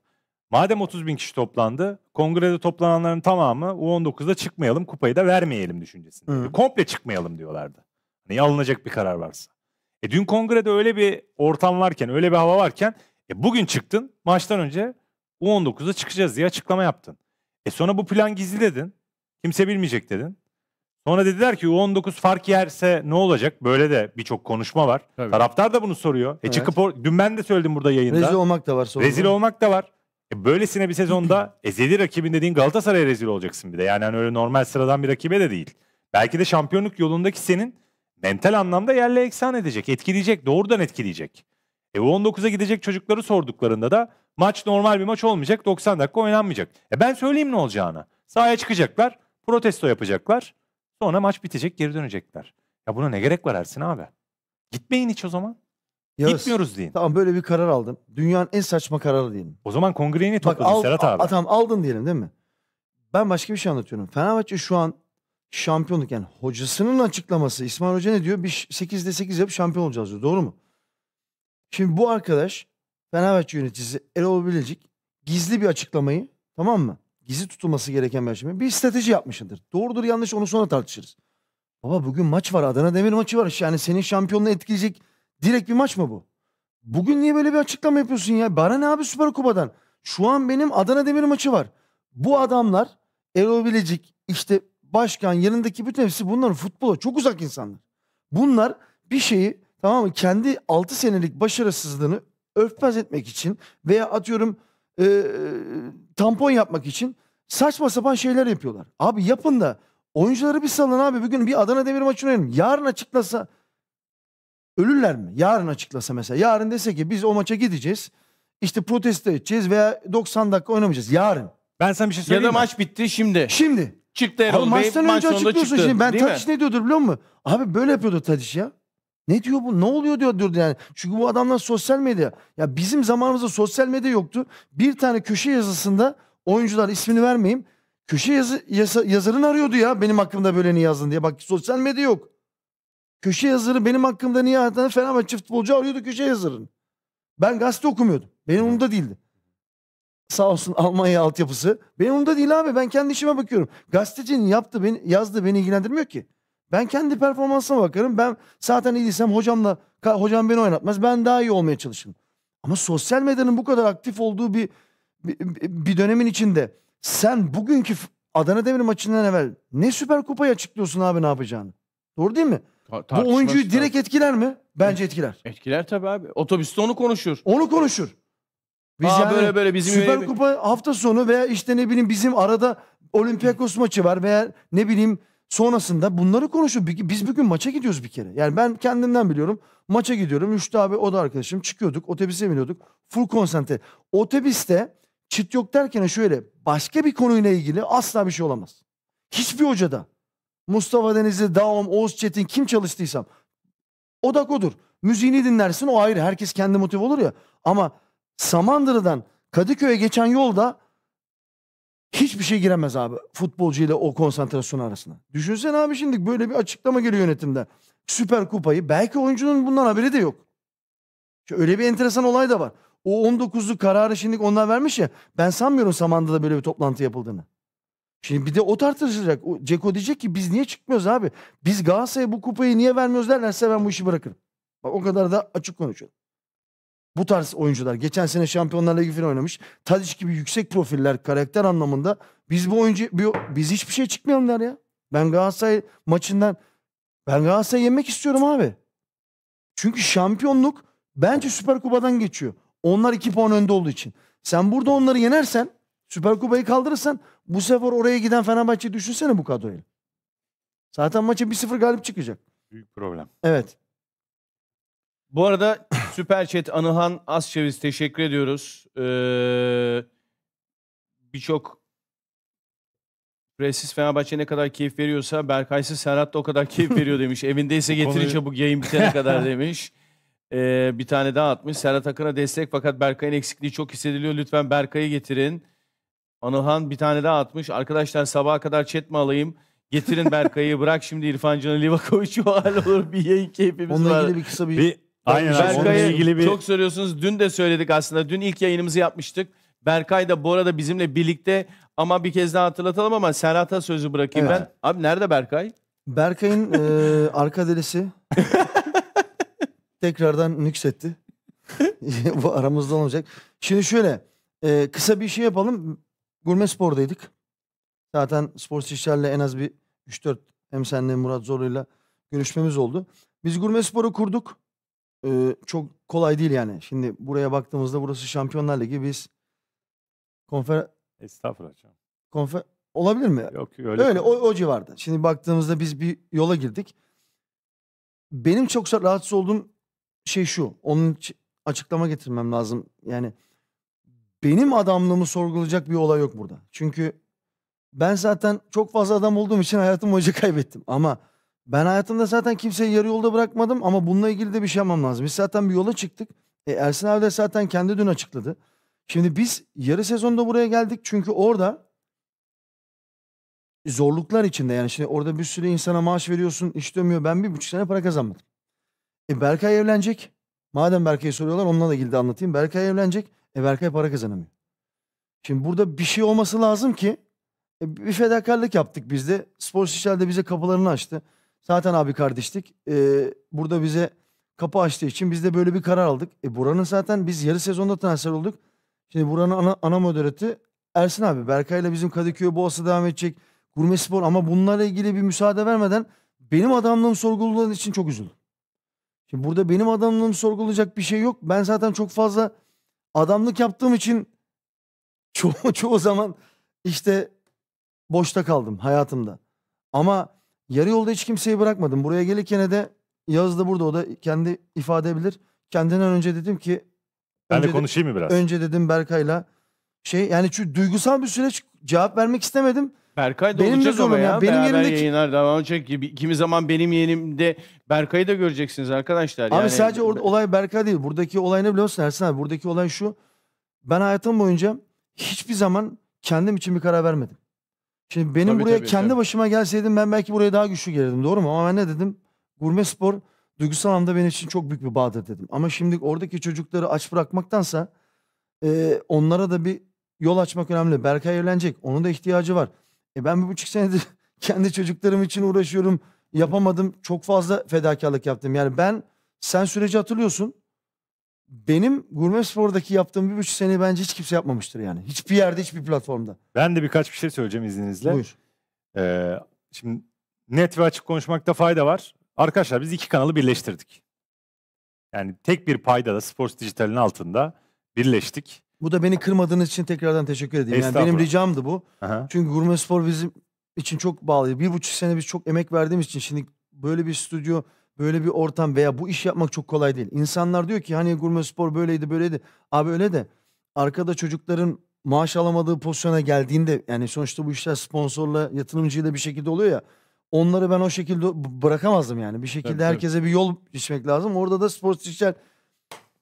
Madem 30 bin kişi toplandı, kongrede toplananların tamamı U19'da çıkmayalım, kupayı da vermeyelim düşüncesinde. Hı. E, komple çıkmayalım diyorlardı. Hani alınacak bir karar varsa. E dün kongrede öyle bir ortam varken, öyle bir hava varken e bugün çıktın, maçtan önce U19'da çıkacağız diye açıklama yaptın. E sonra bu plan gizli dedin. Kimse bilmeyecek dedin. Sonra dediler ki U19 fark yerse ne olacak? Böyle de birçok konuşma var. Tabii. Taraftar da bunu soruyor. E evet. çıkıp or- dün ben de söyledim burada yayında. Rezil olmak da var. Sorun rezil olmak da var. E böylesine bir sezonda ezeli rakibin dediğin Galatasaray'a rezil olacaksın bir de. Yani hani öyle normal sıradan bir rakibe de değil. Belki de şampiyonluk yolundaki senin mental anlamda yerle eksan edecek, etkileyecek, doğrudan etkileyecek. E U19'a gidecek çocukları sorduklarında da Maç normal bir maç olmayacak. 90 dakika oynanmayacak. E ben söyleyeyim ne olacağını. Sahaya çıkacaklar. Protesto yapacaklar. Sonra maç bitecek geri dönecekler. Ya buna ne gerek var Ersin abi? Gitmeyin hiç o zaman. Yağız, Gitmiyoruz diyin. Tamam böyle bir karar aldım. Dünyanın en saçma kararı diyelim. O zaman kongreye niye topladın al, Serhat abi? A, tamam aldın diyelim değil mi? Ben başka bir şey anlatıyorum. Fenerbahçe şu an şampiyonluk yani hocasının açıklaması İsmail Hoca ne diyor? Biz 8'de 8 yapıp şampiyon olacağız diyor. Doğru mu? Şimdi bu arkadaş Fenerbahçe yöneticisi Erol Bilecik gizli bir açıklamayı tamam mı? Gizli tutulması gereken bir açıklamayı bir strateji yapmışındır. Doğrudur yanlış onu sonra tartışırız. Baba bugün maç var Adana Demir maçı var. Yani senin şampiyonluğu etkileyecek direkt bir maç mı bu? Bugün niye böyle bir açıklama yapıyorsun ya? Bana ne abi Süper Kupa'dan? Şu an benim Adana Demir maçı var. Bu adamlar Erol Bilecik işte başkan yanındaki bütün hepsi bunların futbola çok uzak insanlar. Bunlar bir şeyi tamam mı kendi 6 senelik başarısızlığını örtbas etmek için veya atıyorum e, tampon yapmak için saçma sapan şeyler yapıyorlar. Abi yapın da oyuncuları bir salın abi. Bugün bir Adana Demir maçını oynayalım. Yarın açıklasa ölürler mi? Yarın açıklasa mesela. Yarın dese ki biz o maça gideceğiz. İşte protesto edeceğiz veya 90 dakika oynamayacağız. Yarın. Ben sana bir şey söyleyeyim. Ya söyleyeyim da mi? maç bitti şimdi. Şimdi. Çıktı Erol Bey. maçtan önce maç açıklıyorsun çıktı. şimdi. Ben Değil mi? Tadiş ne diyordur biliyor musun? Abi böyle yapıyordu Tadiş ya. Ne diyor bu? Ne oluyor diyor diyordu yani. Çünkü bu adamlar sosyal medya. Ya bizim zamanımızda sosyal medya yoktu. Bir tane köşe yazısında oyuncular ismini vermeyeyim. Köşe yazı, yasa, yazarını arıyordu ya benim hakkımda böyle niye yazdın diye. Bak sosyal medya yok. Köşe yazarı benim hakkımda niye yazdın? Fenerbahçe futbolcu arıyordu köşe yazarını. Ben gazete okumuyordum. Benim umurumda değildi. Sağ olsun Almanya altyapısı. Benim umurumda değil abi. Ben kendi işime bakıyorum. Gazetecinin yaptı beni, yazdı beni ilgilendirmiyor ki. Ben kendi performansıma bakarım. Ben zaten iyiysem hocamla hocam beni oynatmaz. Ben daha iyi olmaya çalışırım. Ama sosyal medyanın bu kadar aktif olduğu bir bir, bir dönemin içinde sen bugünkü Adana Demir maçından evvel ne Süper Kupa'yı açıklıyorsun abi ne yapacağını? Doğru değil mi? Ta bu oyuncuyu direkt etkiler mi? Bence e, etkiler. Etkiler tabii abi. Otobüste onu konuşur. Onu konuşur. Biz Aa, yani böyle böyle bizim Süper Kupa hafta sonu veya işte ne bileyim bizim arada Olympiakos maçı var veya ne bileyim Sonrasında bunları konuşup biz bugün maça gidiyoruz bir kere. Yani ben kendimden biliyorum. Maça gidiyorum. Üçlü abi o da arkadaşım. Çıkıyorduk. Otobüse biniyorduk. Full konsantre. Otobüste çit yok derken şöyle başka bir konuyla ilgili asla bir şey olamaz. Hiçbir hocada. Mustafa Denizli, Daum, Oğuz Çetin kim çalıştıysam. Odak odur. Müziğini dinlersin o ayrı. Herkes kendi motive olur ya. Ama Samandıra'dan Kadıköy'e geçen yolda Hiçbir şey giremez abi futbolcu ile o konsantrasyon arasına. Düşünsene abi şimdi böyle bir açıklama geliyor yönetimde. Süper Kupayı belki oyuncunun bundan haberi de yok. Çünkü öyle bir enteresan olay da var. O 19'lu kararı şimdi onlar vermiş ya. Ben sanmıyorum samanda da böyle bir toplantı yapıldığını. Şimdi bir de o tartışılacak. O, Ceko diyecek ki biz niye çıkmıyoruz abi? Biz Galatasaray'a bu kupayı niye vermiyoruz derlerse ben bu işi bırakırım. Bak o kadar da açık konuşuyorum. Bu tarz oyuncular. Geçen sene Şampiyonlar Ligi falan oynamış. Tadiç gibi yüksek profiller karakter anlamında. Biz bu oyuncu bu, biz hiçbir şey çıkmayalım der ya. Ben Galatasaray maçından ben Galatasaray yemek istiyorum abi. Çünkü şampiyonluk bence Süper Kupa'dan geçiyor. Onlar iki puan önde olduğu için. Sen burada onları yenersen, Süper Kupa'yı kaldırırsan bu sefer oraya giden Fenerbahçe düşünsene bu kadroyla. Zaten maçı 1-0 galip çıkacak. Büyük problem. Evet. Bu arada Süper Chat Anıhan Asçeviz teşekkür ediyoruz. Ee, Birçok Presiz Fenerbahçe ne kadar keyif veriyorsa Berkay'sı Serhat da o kadar keyif veriyor demiş. Evindeyse getirin çabuk yayın bitene kadar demiş. Ee, bir tane daha atmış. Serhat Akın'a destek fakat Berkay'ın eksikliği çok hissediliyor. Lütfen Berkay'ı getirin. Anıhan bir tane daha atmış. Arkadaşlar sabaha kadar chat mi alayım? Getirin Berkay'ı bırak şimdi İrfan Can'ı Livakovic'i o hal olur bir yayın keyfimiz Onunla var. ilgili bir kısa bir, bir Aynen Berkay'a bir- çok soruyorsunuz. Dün de söyledik aslında. Dün ilk yayınımızı yapmıştık. Berkay da bu arada bizimle birlikte ama bir kez daha hatırlatalım ama Serhat'a sözü bırakayım Evet. ben. Abi nerede Berkay? Berkay'ın eee, arka delisi tekrardan nüksetti. Bu aramızda olacak. Şimdi şöyle eee, kısa bir şey yapalım. Gurme spordaydık. Zaten spor Sişler'le en az bir 3-4 hem senle Murat Zorlu'yla görüşmemiz oldu. Biz gurme sporu kurduk. Eee, çok kolay değil yani. Şimdi buraya baktığımızda burası Şampiyonlar Ligi. Biz konfer Estağfurullah canım. konfer olabilir mi? Yok öyle. Öyle o, o civarda. Şimdi baktığımızda biz bir yola girdik. Benim çok sa- rahatsız olduğum şey şu. Onun açıklama getirmem lazım. Yani benim adamlığımı sorgulayacak bir olay yok burada. Çünkü ben zaten çok fazla adam olduğum için hayatım boyunca kaybettim. Ama ben hayatımda zaten kimseyi yarı yolda bırakmadım ama bununla ilgili de bir şey yapmam lazım. Biz zaten bir yola çıktık. E, Ersin abi de zaten kendi dün açıkladı. Şimdi biz yarı sezonda buraya geldik çünkü orada zorluklar içinde yani şimdi orada bir sürü insana maaş veriyorsun iş dönmüyor. Ben bir buçuk sene para kazanmadım. E Berkay evlenecek. Madem Berkay'ı soruyorlar onunla da ilgili anlatayım. Berkay evlenecek. E Berkay para kazanamıyor. Şimdi burada bir şey olması lazım ki e, bir fedakarlık yaptık biz de. Spor Sosyal'de bize kapılarını açtı. Zaten abi kardeştik. Ee, burada bize kapı açtığı için biz de böyle bir karar aldık. E buranın zaten biz yarı sezonda transfer olduk. Şimdi buranın ana, ana moderatörü Ersin abi. Berkay'la bizim Kadıköy Boğaz'a devam edecek. Gurme Spor ama bunlarla ilgili bir müsaade vermeden benim adamlığım sorgulanan için çok üzüldüm. Şimdi burada benim adamlığım sorgulayacak bir şey yok. Ben zaten çok fazla adamlık yaptığım için çoğu, çoğu zaman işte boşta kaldım hayatımda. Ama Yarı yolda hiç kimseyi bırakmadım. Buraya gelirken de yaz da burada o da kendi ifade edebilir. Kendinden önce dedim ki ben de konuşayım mı biraz? Önce dedim Berkay'la şey yani şu duygusal bir süreç cevap vermek istemedim. Berkay da benim olacak ama ya. Benim yerimde yerimdeki... yayınlar devam edecek gibi. Kimi zaman benim yerimde Berkay'ı da göreceksiniz arkadaşlar. Abi yani... sadece orada olay Berkay değil. Buradaki olay ne biliyor musun Ersin abi? Buradaki olay şu. Ben hayatım boyunca hiçbir zaman kendim için bir karar vermedim. Şimdi benim Tabii, buraya tabii, kendi tabii. başıma gelseydim ben belki buraya daha güçlü gelirdim doğru mu? Ama ben ne dedim? Gurme spor duygusal anlamda benim için çok büyük bir bağdır dedim. Ama şimdi oradaki çocukları aç bırakmaktansa e, onlara da bir yol açmak önemli. Berkay evlenecek. Onun da ihtiyacı var. E ben bir buçuk senedir kendi çocuklarım için uğraşıyorum. Yapamadım. Çok fazla fedakarlık yaptım. Yani ben sen süreci hatırlıyorsun benim gurme spordaki yaptığım bir buçuk sene bence hiç kimse yapmamıştır yani. Hiçbir yerde, hiçbir platformda. Ben de birkaç bir şey söyleyeceğim izninizle. Buyur. Ee, şimdi net ve açık konuşmakta fayda var. Arkadaşlar biz iki kanalı birleştirdik. Yani tek bir payda da Sports Dijital'in altında birleştik. Bu da beni kırmadığınız için tekrardan teşekkür edeyim. Yani benim ricamdı bu. Aha. Çünkü Gurme Spor bizim için çok bağlı. Bir buçuk sene biz çok emek verdiğimiz için şimdi böyle bir stüdyo böyle bir ortam veya bu iş yapmak çok kolay değil. İnsanlar diyor ki hani gurme spor böyleydi böyleydi. Abi öyle de arkada çocukların maaş alamadığı pozisyona geldiğinde yani sonuçta bu işler sponsorla yatırımcıyla bir şekilde oluyor ya. Onları ben o şekilde bırakamazdım yani. Bir şekilde tabii, herkese tabii. bir yol biçmek lazım. Orada da sportifçiler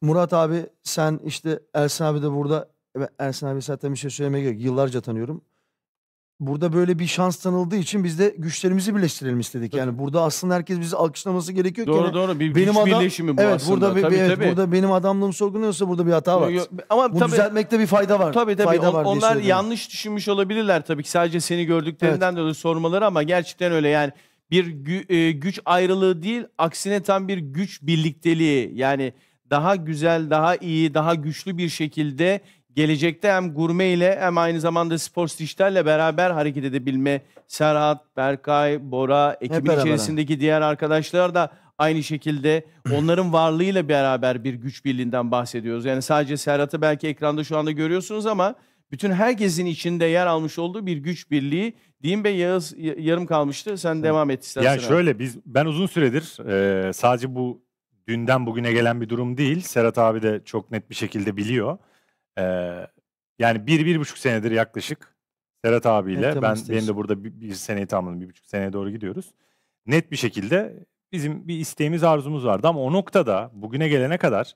Murat abi sen işte Ersin abi de burada Ersin abi zaten bir şey söylemeye gerek. Yıllarca tanıyorum burada böyle bir şans tanıldığı için biz de güçlerimizi birleştirelim istedik. Yani burada aslında herkes bizi alkışlaması gerekiyor ki. Doğru yani doğru. Bir benim güç adam, birleşimi bu evet, aslında. Burada, bir, tabii, evet, tabii. burada benim adamlığım sorgulanıyorsa burada bir hata var. Yo, yo, ama Bunu tabii, düzeltmekte bir fayda var. Tabii tabii. Fayda var onlar yanlış düşünmüş olabilirler tabii ki. Sadece seni gördüklerinden evet. dolayı sormaları ama gerçekten öyle yani bir gü, e, güç ayrılığı değil aksine tam bir güç birlikteliği. Yani daha güzel, daha iyi, daha güçlü bir şekilde gelecekte hem gurme ile hem aynı zamanda spor dijital'le beraber hareket edebilme Serhat, Berkay, Bora, ekibin içerisindeki diğer arkadaşlar da aynı şekilde onların varlığıyla beraber bir güç birliğinden bahsediyoruz. Yani sadece Serhat'ı belki ekranda şu anda görüyorsunuz ama bütün herkesin içinde yer almış olduğu bir güç birliği. Diyeyim Bey Yağız yarım kalmıştı. Sen devam et istersen. Ya şöyle biz ben uzun süredir e, sadece bu dünden bugüne gelen bir durum değil. Serhat abi de çok net bir şekilde biliyor. Ee, yani bir, bir buçuk senedir yaklaşık Serhat abiyle evet, ben benim de burada bir, bir seneyi tamamladım. Bir buçuk seneye doğru gidiyoruz. Net bir şekilde bizim bir isteğimiz arzumuz vardı ama o noktada bugüne gelene kadar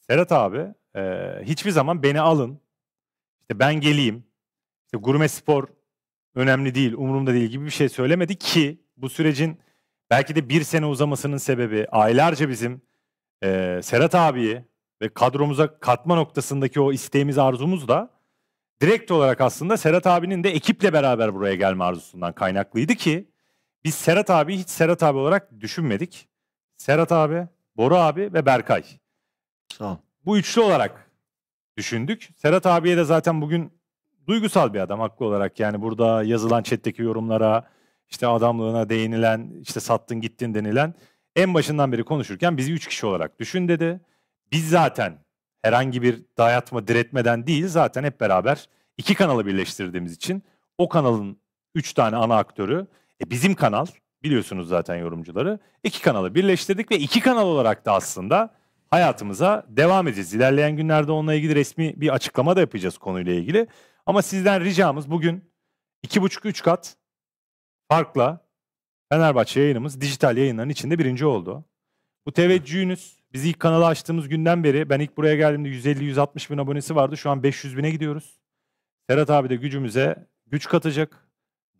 Serhat abi e, hiçbir zaman beni alın işte ben geleyim işte gurme spor önemli değil umurumda değil gibi bir şey söylemedi ki bu sürecin belki de bir sene uzamasının sebebi aylarca bizim e, Serhat abiyi ve kadromuza katma noktasındaki o isteğimiz arzumuz da direkt olarak aslında Serhat abinin de ekiple beraber buraya gelme arzusundan kaynaklıydı ki biz Serhat abi hiç Serhat abi olarak düşünmedik. Serhat abi, Boru abi ve Berkay. Sağ ol. Bu üçlü olarak düşündük. Serhat abiye de zaten bugün duygusal bir adam haklı olarak yani burada yazılan chat'teki yorumlara işte adamlığına değinilen işte sattın gittin denilen en başından beri konuşurken bizi üç kişi olarak düşün dedi biz zaten herhangi bir dayatma, diretmeden değil zaten hep beraber iki kanalı birleştirdiğimiz için o kanalın üç tane ana aktörü, e, bizim kanal biliyorsunuz zaten yorumcuları, iki kanalı birleştirdik ve iki kanal olarak da aslında hayatımıza devam edeceğiz. İlerleyen günlerde onunla ilgili resmi bir açıklama da yapacağız konuyla ilgili. Ama sizden ricamız bugün 2,5-3 kat farkla Fenerbahçe yayınımız dijital yayınların içinde birinci oldu. Bu teveccühünüz biz ilk kanalı açtığımız günden beri ben ilk buraya geldiğimde 150-160 bin abonesi vardı. Şu an 500 bine gidiyoruz. Serhat abi de gücümüze güç katacak.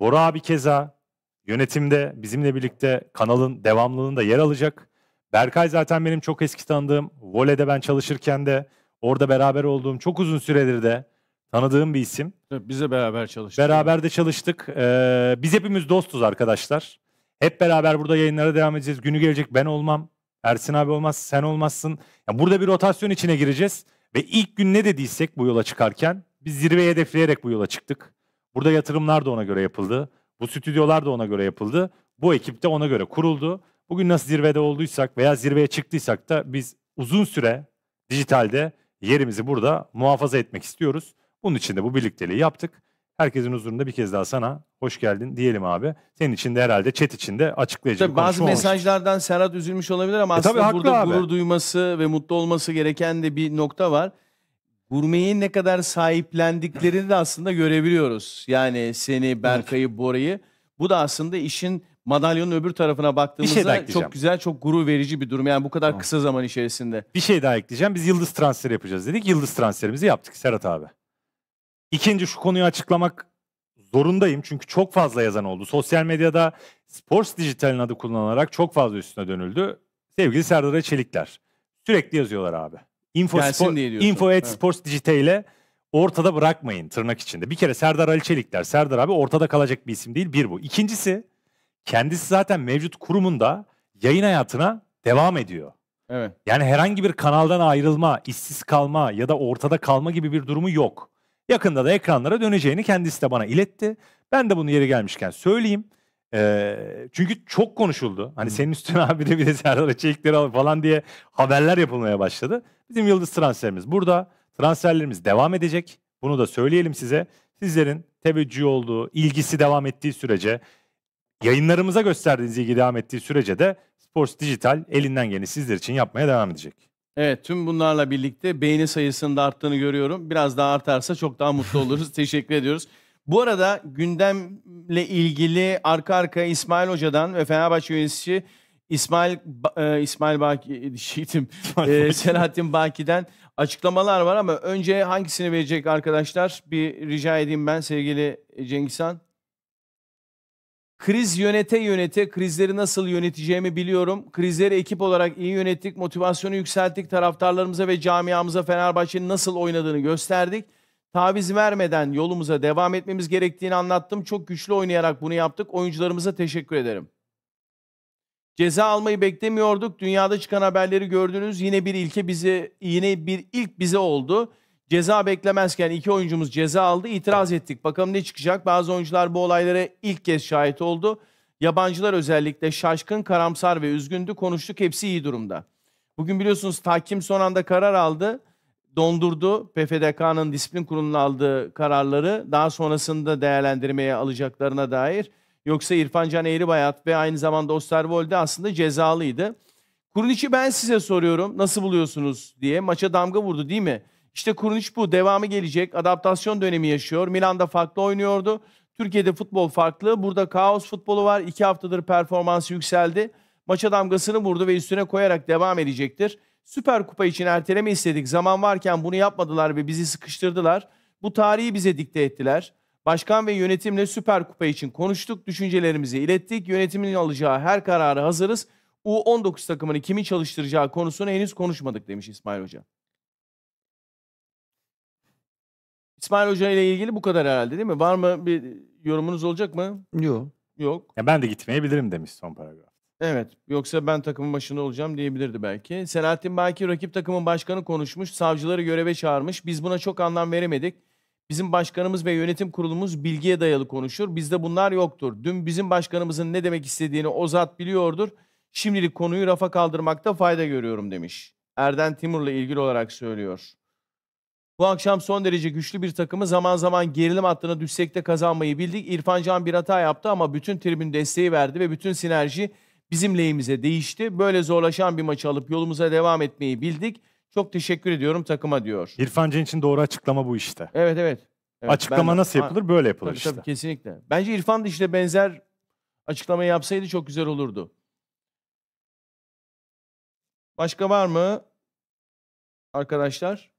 Bora abi keza yönetimde bizimle birlikte kanalın devamlılığında yer alacak. Berkay zaten benim çok eski tanıdığım. Vole'de ben çalışırken de orada beraber olduğum çok uzun süredir de tanıdığım bir isim. Bize beraber çalıştık. Beraber de çalıştık. Ee, biz hepimiz dostuz arkadaşlar. Hep beraber burada yayınlara devam edeceğiz. Günü gelecek ben olmam. Ersin abi olmaz, sen olmazsın. Yani burada bir rotasyon içine gireceğiz. Ve ilk gün ne dediysek bu yola çıkarken biz zirveyi hedefleyerek bu yola çıktık. Burada yatırımlar da ona göre yapıldı. Bu stüdyolar da ona göre yapıldı. Bu ekip de ona göre kuruldu. Bugün nasıl zirvede olduysak veya zirveye çıktıysak da biz uzun süre dijitalde yerimizi burada muhafaza etmek istiyoruz. Bunun için de bu birlikteliği yaptık. Herkesin huzurunda bir kez daha sana hoş geldin diyelim abi. Senin için de herhalde chat de açıklayıcı tabii Bazı mesajlardan Serhat üzülmüş olabilir ama e aslında burada abi. gurur duyması ve mutlu olması gereken de bir nokta var. Gurmeyi ne kadar sahiplendiklerini de aslında görebiliyoruz. Yani seni, Berkay'ı, Bora'yı. Bu da aslında işin madalyonun öbür tarafına şey baktığımızda şey çok güzel, çok gurur verici bir durum. Yani bu kadar kısa zaman içerisinde. Bir şey daha ekleyeceğim. Biz yıldız transferi yapacağız dedik. Yıldız transferimizi yaptık Serhat abi. İkinci şu konuyu açıklamak zorundayım çünkü çok fazla yazan oldu. Sosyal medyada Sports Digital'in adı kullanılarak çok fazla üstüne dönüldü. Sevgili Serdar'a Çelikler. Sürekli yazıyorlar abi. Info, Gelsin spor, diye info at Sports Digital'e ortada bırakmayın tırnak içinde. Bir kere Serdar Ali Çelikler. Serdar abi ortada kalacak bir isim değil. Bir bu. İkincisi kendisi zaten mevcut kurumunda yayın hayatına devam ediyor. Evet. Yani herhangi bir kanaldan ayrılma, işsiz kalma ya da ortada kalma gibi bir durumu yok. Yakında da ekranlara döneceğini kendisi de bana iletti. Ben de bunu yeri gelmişken söyleyeyim. Ee, çünkü çok konuşuldu. Hani hmm. senin üstüne abi de bir de Serdar'a çelikleri al falan diye haberler yapılmaya başladı. Bizim yıldız transferimiz burada. Transferlerimiz devam edecek. Bunu da söyleyelim size. Sizlerin teveccüh olduğu, ilgisi devam ettiği sürece, yayınlarımıza gösterdiğiniz ilgi devam ettiği sürece de Sports Digital elinden geleni sizler için yapmaya devam edecek. Evet, tüm bunlarla birlikte beyni sayısının da arttığını görüyorum. Biraz daha artarsa çok daha mutlu oluruz. Teşekkür ediyoruz. Bu arada gündemle ilgili arka arkaya İsmail Hoca'dan ve Fenerbahçe yöneticisi İsmail e, İsmail Baki e, diyecektim. e, Selahattin Baki'den açıklamalar var ama önce hangisini verecek arkadaşlar? Bir rica edeyim ben sevgili Cengizhan. Kriz yönete yönete krizleri nasıl yöneteceğimi biliyorum. Krizleri ekip olarak iyi yönettik, motivasyonu yükselttik, taraftarlarımıza ve camiamıza Fenerbahçe'nin nasıl oynadığını gösterdik. Taviz vermeden yolumuza devam etmemiz gerektiğini anlattım. Çok güçlü oynayarak bunu yaptık. Oyuncularımıza teşekkür ederim. Ceza almayı beklemiyorduk. Dünyada çıkan haberleri gördünüz. Yine bir ilke bize yine bir ilk bize oldu. Ceza beklemezken iki oyuncumuz ceza aldı. itiraz ettik. Bakalım ne çıkacak? Bazı oyuncular bu olaylara ilk kez şahit oldu. Yabancılar özellikle şaşkın, karamsar ve üzgündü. Konuştuk hepsi iyi durumda. Bugün biliyorsunuz tahkim son anda karar aldı. Dondurdu PFDK'nın disiplin kurulunun aldığı kararları. Daha sonrasında değerlendirmeye alacaklarına dair. Yoksa İrfan Can Eğribayat ve aynı zamanda Osterwold de aslında cezalıydı. Kurun içi ben size soruyorum nasıl buluyorsunuz diye. Maça damga vurdu değil mi? İşte kuruluş bu. Devamı gelecek. Adaptasyon dönemi yaşıyor. Milan'da farklı oynuyordu. Türkiye'de futbol farklı. Burada kaos futbolu var. İki haftadır performans yükseldi. Maça damgasını vurdu ve üstüne koyarak devam edecektir. Süper Kupa için erteleme istedik. Zaman varken bunu yapmadılar ve bizi sıkıştırdılar. Bu tarihi bize dikte ettiler. Başkan ve yönetimle Süper Kupa için konuştuk, düşüncelerimizi ilettik. Yönetimin alacağı her kararı hazırız. U19 takımını kimi çalıştıracağı konusunu henüz konuşmadık demiş İsmail Hoca. İsmail Hoca ile ilgili bu kadar herhalde değil mi? Var mı bir yorumunuz olacak mı? Yok. Yok. Ya ben de gitmeyebilirim demiş son paragraf. Evet. Yoksa ben takımın başında olacağım diyebilirdi belki. Selahattin belki rakip takımın başkanı konuşmuş. Savcıları göreve çağırmış. Biz buna çok anlam veremedik. Bizim başkanımız ve yönetim kurulumuz bilgiye dayalı konuşur. Bizde bunlar yoktur. Dün bizim başkanımızın ne demek istediğini o zat biliyordur. Şimdilik konuyu rafa kaldırmakta fayda görüyorum demiş. Erden Timur'la ilgili olarak söylüyor. Bu akşam son derece güçlü bir takımı zaman zaman gerilim hattına düşsek de kazanmayı bildik. İrfan Can bir hata yaptı ama bütün tribün desteği verdi ve bütün sinerji bizim lehimize değişti. Böyle zorlaşan bir maçı alıp yolumuza devam etmeyi bildik. Çok teşekkür ediyorum takıma diyor. İrfan Can için doğru açıklama bu işte. Evet evet. evet Açıklama ben, nasıl yapılır? Böyle yapılır tabii, işte. Tabii kesinlikle. Bence İrfan da işte benzer açıklamayı yapsaydı çok güzel olurdu. Başka var mı arkadaşlar?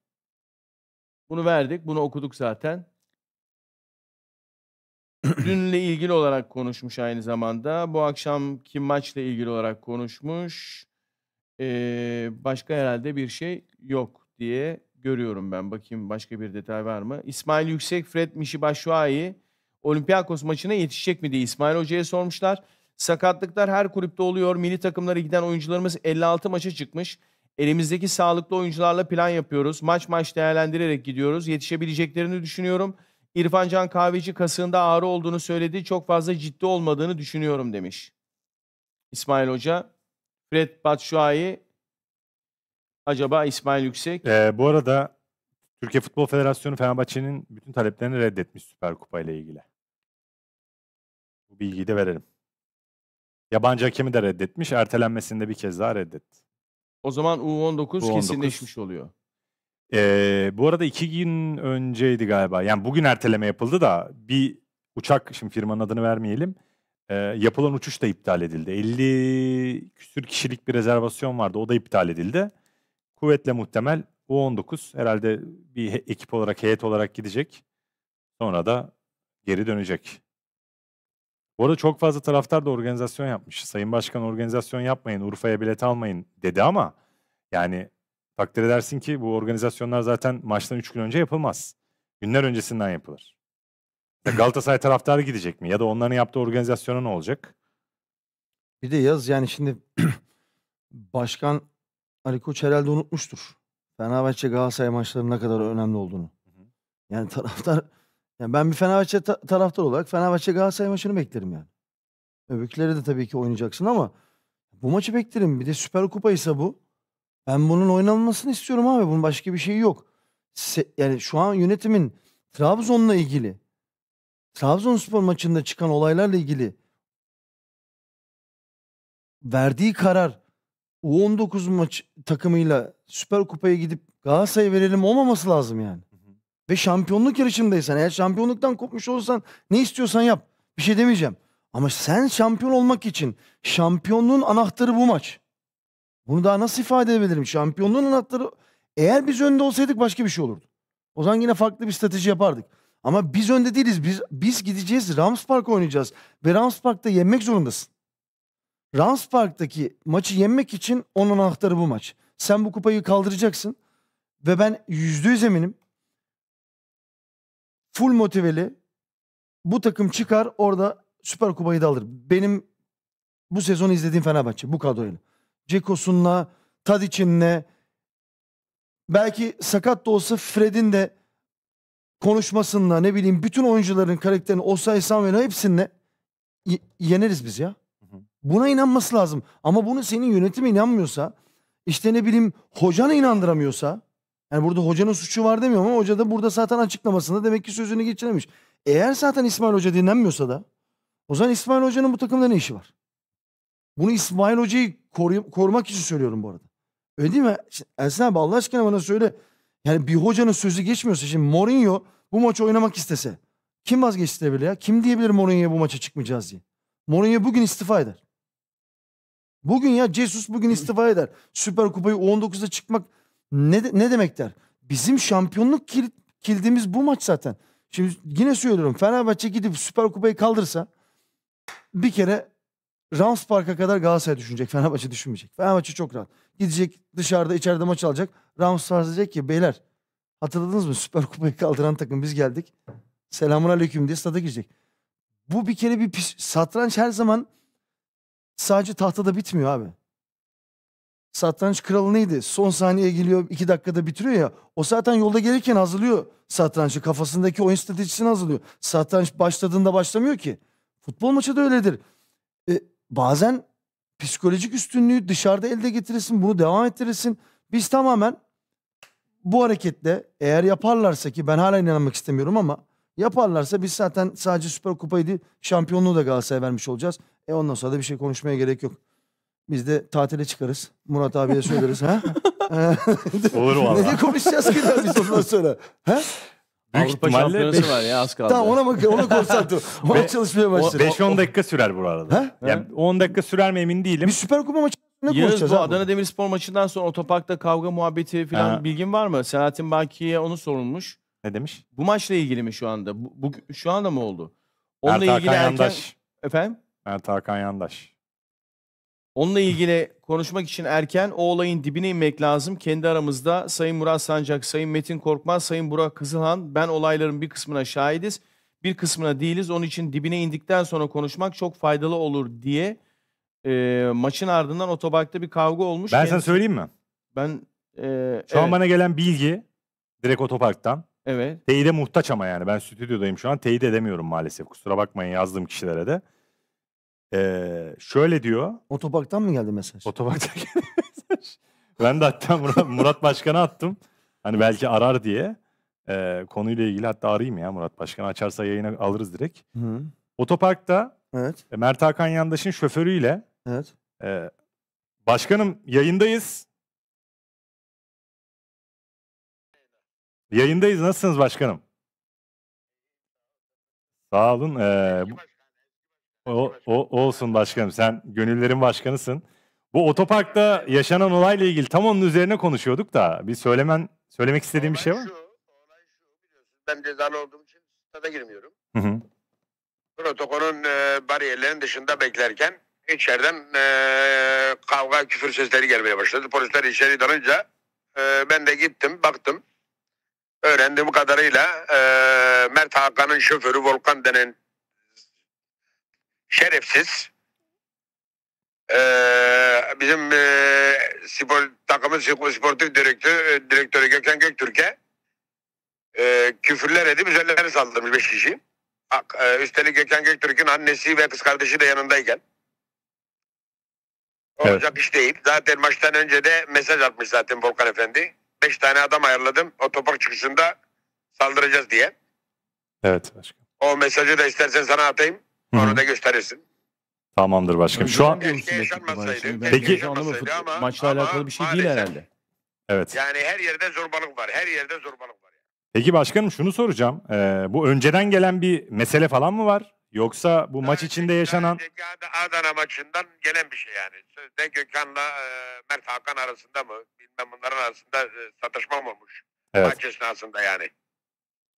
Bunu verdik. Bunu okuduk zaten. Dünle ilgili olarak konuşmuş aynı zamanda. Bu akşamki maçla ilgili olarak konuşmuş. Ee, başka herhalde bir şey yok diye görüyorum ben. Bakayım başka bir detay var mı? İsmail Yüksek, Fred Mişibaşvai Olympiakos maçına yetişecek mi diye İsmail Hoca'ya sormuşlar. Sakatlıklar her kulüpte oluyor. Milli takımlara giden oyuncularımız 56 maça çıkmış. Elimizdeki sağlıklı oyuncularla plan yapıyoruz. Maç maç değerlendirerek gidiyoruz. Yetişebileceklerini düşünüyorum. İrfan Can Kahveci kasığında ağrı olduğunu söyledi. Çok fazla ciddi olmadığını düşünüyorum demiş. İsmail Hoca. Fred Batshuayi acaba İsmail Yüksek? Ee, bu arada Türkiye Futbol Federasyonu Fenerbahçe'nin bütün taleplerini reddetmiş Süper Kupa ile ilgili. Bu bilgiyi de verelim. Yabancı hakemi de reddetmiş. Ertelenmesini de bir kez daha reddetti. O zaman U19, U19. kesinleşmiş oluyor. Ee, bu arada iki gün önceydi galiba. Yani bugün erteleme yapıldı da bir uçak, şimdi firmanın adını vermeyelim. E, yapılan uçuş da iptal edildi. 50 küsür kişilik bir rezervasyon vardı. O da iptal edildi. Kuvvetle muhtemel U19 herhalde bir ekip olarak, heyet olarak gidecek. Sonra da geri dönecek. Bu arada çok fazla taraftar da organizasyon yapmış. Sayın Başkan organizasyon yapmayın, Urfa'ya bilet almayın dedi ama yani takdir edersin ki bu organizasyonlar zaten maçtan 3 gün önce yapılmaz. Günler öncesinden yapılır. Galatasaray taraftarı gidecek mi? Ya da onların yaptığı organizasyona ne olacak? Bir de yaz yani şimdi başkan Ali Koç herhalde unutmuştur. Fenerbahçe Galatasaray maçlarının ne kadar önemli olduğunu. Yani taraftar yani ben bir Fenerbahçe ta- taraftar olarak Fenerbahçe Galatasaray maçını beklerim yani. Öbürküleri de tabii ki oynayacaksın ama bu maçı beklerim. Bir de Süper Kupa ise bu. Ben bunun oynanmasını istiyorum abi. Bunun başka bir şeyi yok. Se- yani şu an yönetimin Trabzon'la ilgili Trabzonspor maçında çıkan olaylarla ilgili verdiği karar U19 maç takımıyla Süper Kupa'ya gidip Galatasaray'a verelim olmaması lazım yani. Ve şampiyonluk yarışındaysan eğer şampiyonluktan kopmuş olursan ne istiyorsan yap. Bir şey demeyeceğim. Ama sen şampiyon olmak için şampiyonluğun anahtarı bu maç. Bunu daha nasıl ifade edebilirim? Şampiyonluğun anahtarı eğer biz önde olsaydık başka bir şey olurdu. O zaman yine farklı bir strateji yapardık. Ama biz önde değiliz. Biz biz gideceğiz Rams Park oynayacağız. Ve Rams Park'ta yenmek zorundasın. Rams Park'taki maçı yenmek için onun anahtarı bu maç. Sen bu kupayı kaldıracaksın. Ve ben yüzde yüz eminim full motiveli bu takım çıkar orada Süper Kupayı da alır. Benim bu sezon izlediğim Fenerbahçe bu kadroyla. Cekos'unla, Tadiç'inle belki sakat da olsa Fred'in de konuşmasınla ne bileyim bütün oyuncuların karakterini Osay Samuel'in hepsinle yeneriz biz ya. Buna inanması lazım. Ama bunu senin yönetimi inanmıyorsa işte ne bileyim hocana inandıramıyorsa yani burada hocanın suçu var demiyorum ama hoca da burada zaten açıklamasında demek ki sözünü geçirememiş. Eğer zaten İsmail Hoca dinlenmiyorsa da o zaman İsmail Hoca'nın bu takımda ne işi var? Bunu İsmail Hoca'yı koru korumak için söylüyorum bu arada. Öyle değil mi? Ersin abi Allah aşkına bana söyle. Yani bir hocanın sözü geçmiyorsa şimdi Mourinho bu maçı oynamak istese kim vazgeçtirebilir ya? Kim diyebilir Mourinho'ya bu maça çıkmayacağız diye? Mourinho bugün istifa eder. Bugün ya Jesus bugün istifa eder. Süper Kupayı 19'da çıkmak ne, ne demek der? Bizim şampiyonluk kilit, bu maç zaten. Şimdi yine söylüyorum Fenerbahçe gidip Süper Kupayı kaldırsa bir kere Rams Park'a kadar Galatasaray düşünecek. Fenerbahçe düşünmeyecek. Fenerbahçe çok rahat. Gidecek dışarıda içeride maç alacak. Rams Park diyecek ki beyler hatırladınız mı Süper Kupayı kaldıran takım biz geldik. Selamun Aleyküm diye stada girecek. Bu bir kere bir pis, satranç her zaman sadece tahtada bitmiyor abi satranç neydi? Son saniye geliyor iki dakikada bitiriyor ya. O zaten yolda gelirken hazırlıyor satrancı. Kafasındaki oyun stratejisini hazırlıyor. Satranç başladığında başlamıyor ki. Futbol maçı da öyledir. E, bazen psikolojik üstünlüğü dışarıda elde getirirsin. Bunu devam ettirirsin. Biz tamamen bu hareketle eğer yaparlarsa ki ben hala inanmak istemiyorum ama yaparlarsa biz zaten sadece Süper Kupayı değil şampiyonluğu da Galatasaray'a vermiş olacağız. E ondan sonra da bir şey konuşmaya gerek yok. Biz de tatile çıkarız. Murat abiye söyleriz. ha? Olur valla. ne konuşacağız ki lan biz ondan sonra? Ha? Büyük Avrupa ihtimalle beş... var ya az kaldı. Tamam ona bak ona konsantre. Ona çalışmaya başlıyor. 5-10 dakika sürer bu arada. Ha? Yani 10 dakika sürer mi emin değilim. Bir süper kupa maçı ne Yağız bu Adana Demirspor maçından sonra otoparkta kavga muhabbeti falan ha. bilgin var mı? Selahattin Baki'ye onu sorulmuş. Ne demiş? Bu maçla ilgili mi şu anda? Bu, bu şu anda mı oldu? Onunla Mert ilgili Hakan erken... Yandaş. Efendim? Mert Hakan Yandaş. Onunla ilgili konuşmak için erken o olayın dibine inmek lazım. Kendi aramızda Sayın Murat Sancak, Sayın Metin Korkmaz, Sayın Burak Kızılhan ben olayların bir kısmına şahidiz, bir kısmına değiliz. Onun için dibine indikten sonra konuşmak çok faydalı olur diye e, maçın ardından otobakta bir kavga olmuş. Ben sana söyleyeyim mi? Ben e, Şu an bana gelen bilgi direkt otoparktan. evet. Teyide muhtaç ama yani ben stüdyodayım şu an teyit edemiyorum maalesef kusura bakmayın yazdığım kişilere de. Ee, şöyle diyor. Otobaktan mı geldi mesaj? Otobaktan geldi mesaj. Ben de hatta Murat, Murat Başkan'a attım. Hani belki arar diye. Ee, konuyla ilgili hatta arayayım ya Murat Başkan. Açarsa yayına alırız direkt. Hı. Otoparkta evet. Mert Hakan Yandaş'ın şoförüyle evet. E, başkanım yayındayız. Yayındayız. Nasılsınız başkanım? Sağ olun. Ee, bu... O, o olsun başkanım. Sen gönüllerin başkanısın. Bu otoparkta yaşanan olayla ilgili tam onun üzerine konuşuyorduk da bir söylemen söylemek istediğin bir şey var Şu, olay şu biliyorsun, Ben cezalı olduğum için stada girmiyorum. Hı hı. Protokolün e, bariyerlerin dışında beklerken içeriden e, kavga küfür sesleri gelmeye başladı. Polisler içeri dalınca e, ben de gittim baktım. Öğrendiğim kadarıyla e, Mert Hakan'ın şoförü Volkan denen şerefsiz ee, bizim e, spor takımı sportif direktörü, e, direktörü Gökhan Göktürk'e e, küfürler edip üzerlerine saldırmış 5 kişi. E, üstelik Gökhan Göktürk'ün annesi ve kız kardeşi de yanındayken. Olacak evet. iş değil. Zaten maçtan önce de mesaj atmış zaten Volkan Efendi. 5 tane adam ayarladım. O topak çıkışında saldıracağız diye. Evet aşkım. O mesajı da istersen sana atayım hı Onu da gösterirsin. Tamamdır başkanım. Şu an keşke yaşanmasaydı. Peki yaşanmasaydı ama, maçla ama alakalı bir şey değil herhalde. Evet. Yani her yerde zorbalık var. Her yerde zorbalık var. Peki başkanım şunu soracağım. Ee, bu önceden gelen bir mesele falan mı var? Yoksa bu daha ee, maç içinde yaşanan... Adana maçından gelen bir şey yani. Sözde Gökhan'la e, Mert Hakan arasında mı? Bilmem bunların arasında e, satışma mı olmuş? Evet. Maç esnasında yani.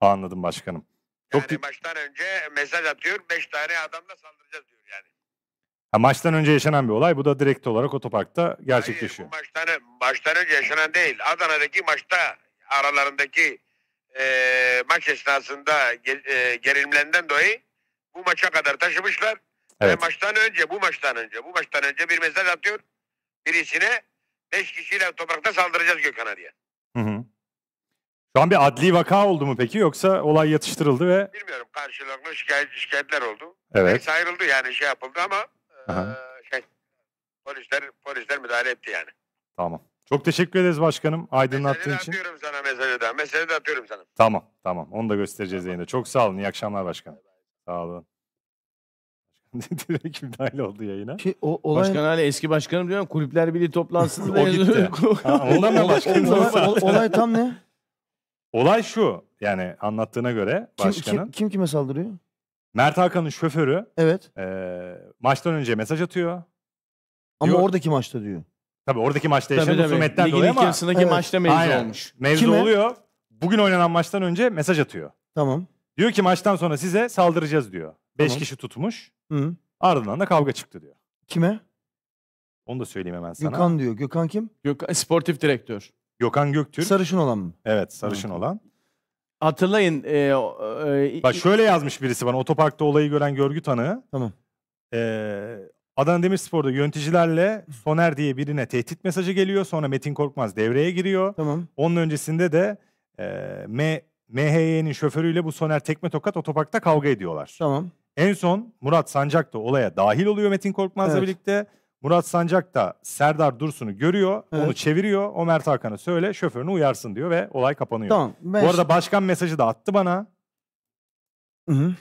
Anladım başkanım. Yani maçtan önce mesaj atıyor. Beş tane adamla saldıracağız diyor yani. Ha, maçtan önce yaşanan bir olay. Bu da direkt olarak otoparkta gerçekleşiyor. Hayır, bu maçtan, maçtan önce yaşanan değil. Adana'daki maçta aralarındaki e, maç esnasında ge, e, gerilimlerinden dolayı bu maça kadar taşımışlar. Evet. Ve maçtan önce, bu maçtan önce, bu maçtan önce bir mesaj atıyor birisine. Beş kişiyle otoparkta saldıracağız Gökhan'a diye. Şu an bir adli vaka oldu mu peki yoksa olay yatıştırıldı ve... Bilmiyorum karşılıklı şikayet, şikayetler oldu. Evet. Pek ayrıldı yani şey yapıldı ama e, şey, polisler, polisler müdahale etti yani. Tamam. Çok teşekkür ederiz başkanım aydınlattığın için. Mesajı atıyorum sana mesajı da. Mesajı da atıyorum sana. Tamam tamam onu da göstereceğiz tamam. yayında. Çok sağ olun iyi akşamlar başkanım. Sağ olun. Direkt müdahil oldu yayına. Ki, o, olay... Başkan hala eski başkanım diyorum kulüpler birliği toplantısında. o gitti. ha, ondan da başkanım. olay, olay tam ne? Olay şu yani anlattığına göre başkanın. kim, kim kime saldırıyor? Mert Hakan'ın şoförü Evet. eee, maçtan önce mesaj atıyor. Ama Yok. oradaki maçta diyor. Tabii oradaki maçta yaşanan husumetten Ligin dolayı ama yarısındaki Evet. maçta mevzu Aynen. olmuş. mevzu Kime? oluyor. Bugün oynanan maçtan önce mesaj atıyor. Tamam. Diyor ki maçtan sonra size saldıracağız diyor. Beş Tamam. kişi tutmuş. Hı. Ardından da kavga çıktı diyor. Kime? Onu da söyleyeyim hemen sana. Gökhan diyor. Gökhan kim? Gökhan, sportif direktör. Gökhan Göktürk. Sarışın olan mı? Evet sarışın Hı. olan. Hatırlayın. E, e, Bak şöyle yazmış birisi bana otoparkta olayı gören görgü tanığı. Tamam. E, Adana Demirspor'da yöneticilerle Soner diye birine tehdit mesajı geliyor. Sonra Metin Korkmaz devreye giriyor. Tamam. Onun öncesinde de e, M MHY'nin şoförüyle bu Soner tekme tokat otoparkta kavga ediyorlar. Tamam. En son Murat Sancak da olaya dahil oluyor Metin Korkmaz'la evet. birlikte. Murat Sancak da Serdar Dursun'u görüyor, evet. onu çeviriyor. O Mert Hakan'a söyle şoförünü uyarsın diyor ve olay kapanıyor. Tamam. Bu arada başkan mesajı da attı bana. Hı -hı.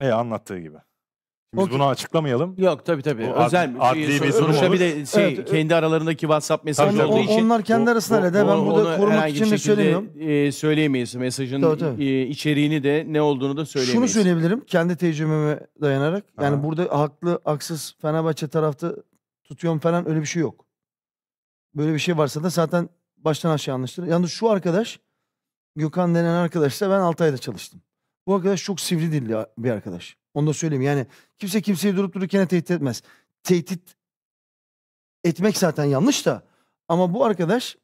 E anlattığı gibi. Biz bunu açıklamayalım. Yok tabii tabii. O Özel ad, adli bir durum olur. Bir de şey evet. kendi aralarındaki WhatsApp mesajı olduğu için. Onlar kendi arasında ne de ben burada korumak için de söylemiyorum. E, söyleyemeyiz. Mesajın tabii, tabii. E, içeriğini de ne olduğunu da söyleyemeyiz. Şunu söyleyebilirim kendi tecrübeme dayanarak. Yani Aha. burada haklı, haksız Fenerbahçe tarafta tutuyorum falan öyle bir şey yok. Böyle bir şey varsa da zaten baştan aşağı yanlıştır. Yalnız şu arkadaş Gökhan denen arkadaşla ben 6 ayda çalıştım. Bu arkadaş çok sivri dilli bir arkadaş. Onu da söyleyeyim yani kimse kimseyi durup dururken tehdit etmez. Tehdit etmek zaten yanlış da ama bu arkadaş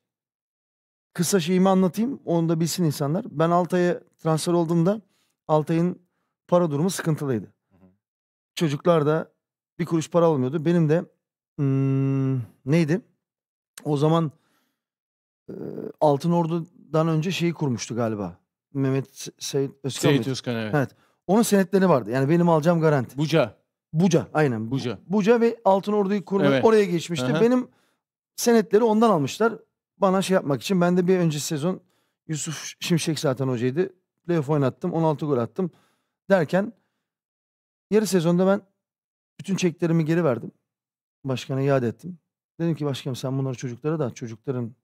kısa şeyimi anlatayım onu da bilsin insanlar. Ben Altay'a transfer olduğumda Altay'ın para durumu sıkıntılıydı. Hı hı. Çocuklar da bir kuruş para almıyordu. Benim de hmm, neydi? O zaman e, Altın Ordu'dan önce şeyi kurmuştu galiba. Mehmet Seyit Özkan. Seyit Özkan evet. evet. Onun senetleri vardı. Yani benim alacağım garanti. Buca. Buca aynen. Buca. Buca ve Altın Ordu'yu kurdu. Evet. Oraya geçmişti. Aha. Benim senetleri ondan almışlar. Bana şey yapmak için. Ben de bir önceki sezon Yusuf Şimşek zaten hocaydı. Playoff oynattım. 16 gol attım. Derken yarı sezonda ben bütün çeklerimi geri verdim. Başkana iade ettim. Dedim ki başkanım sen bunları çocuklara da çocukların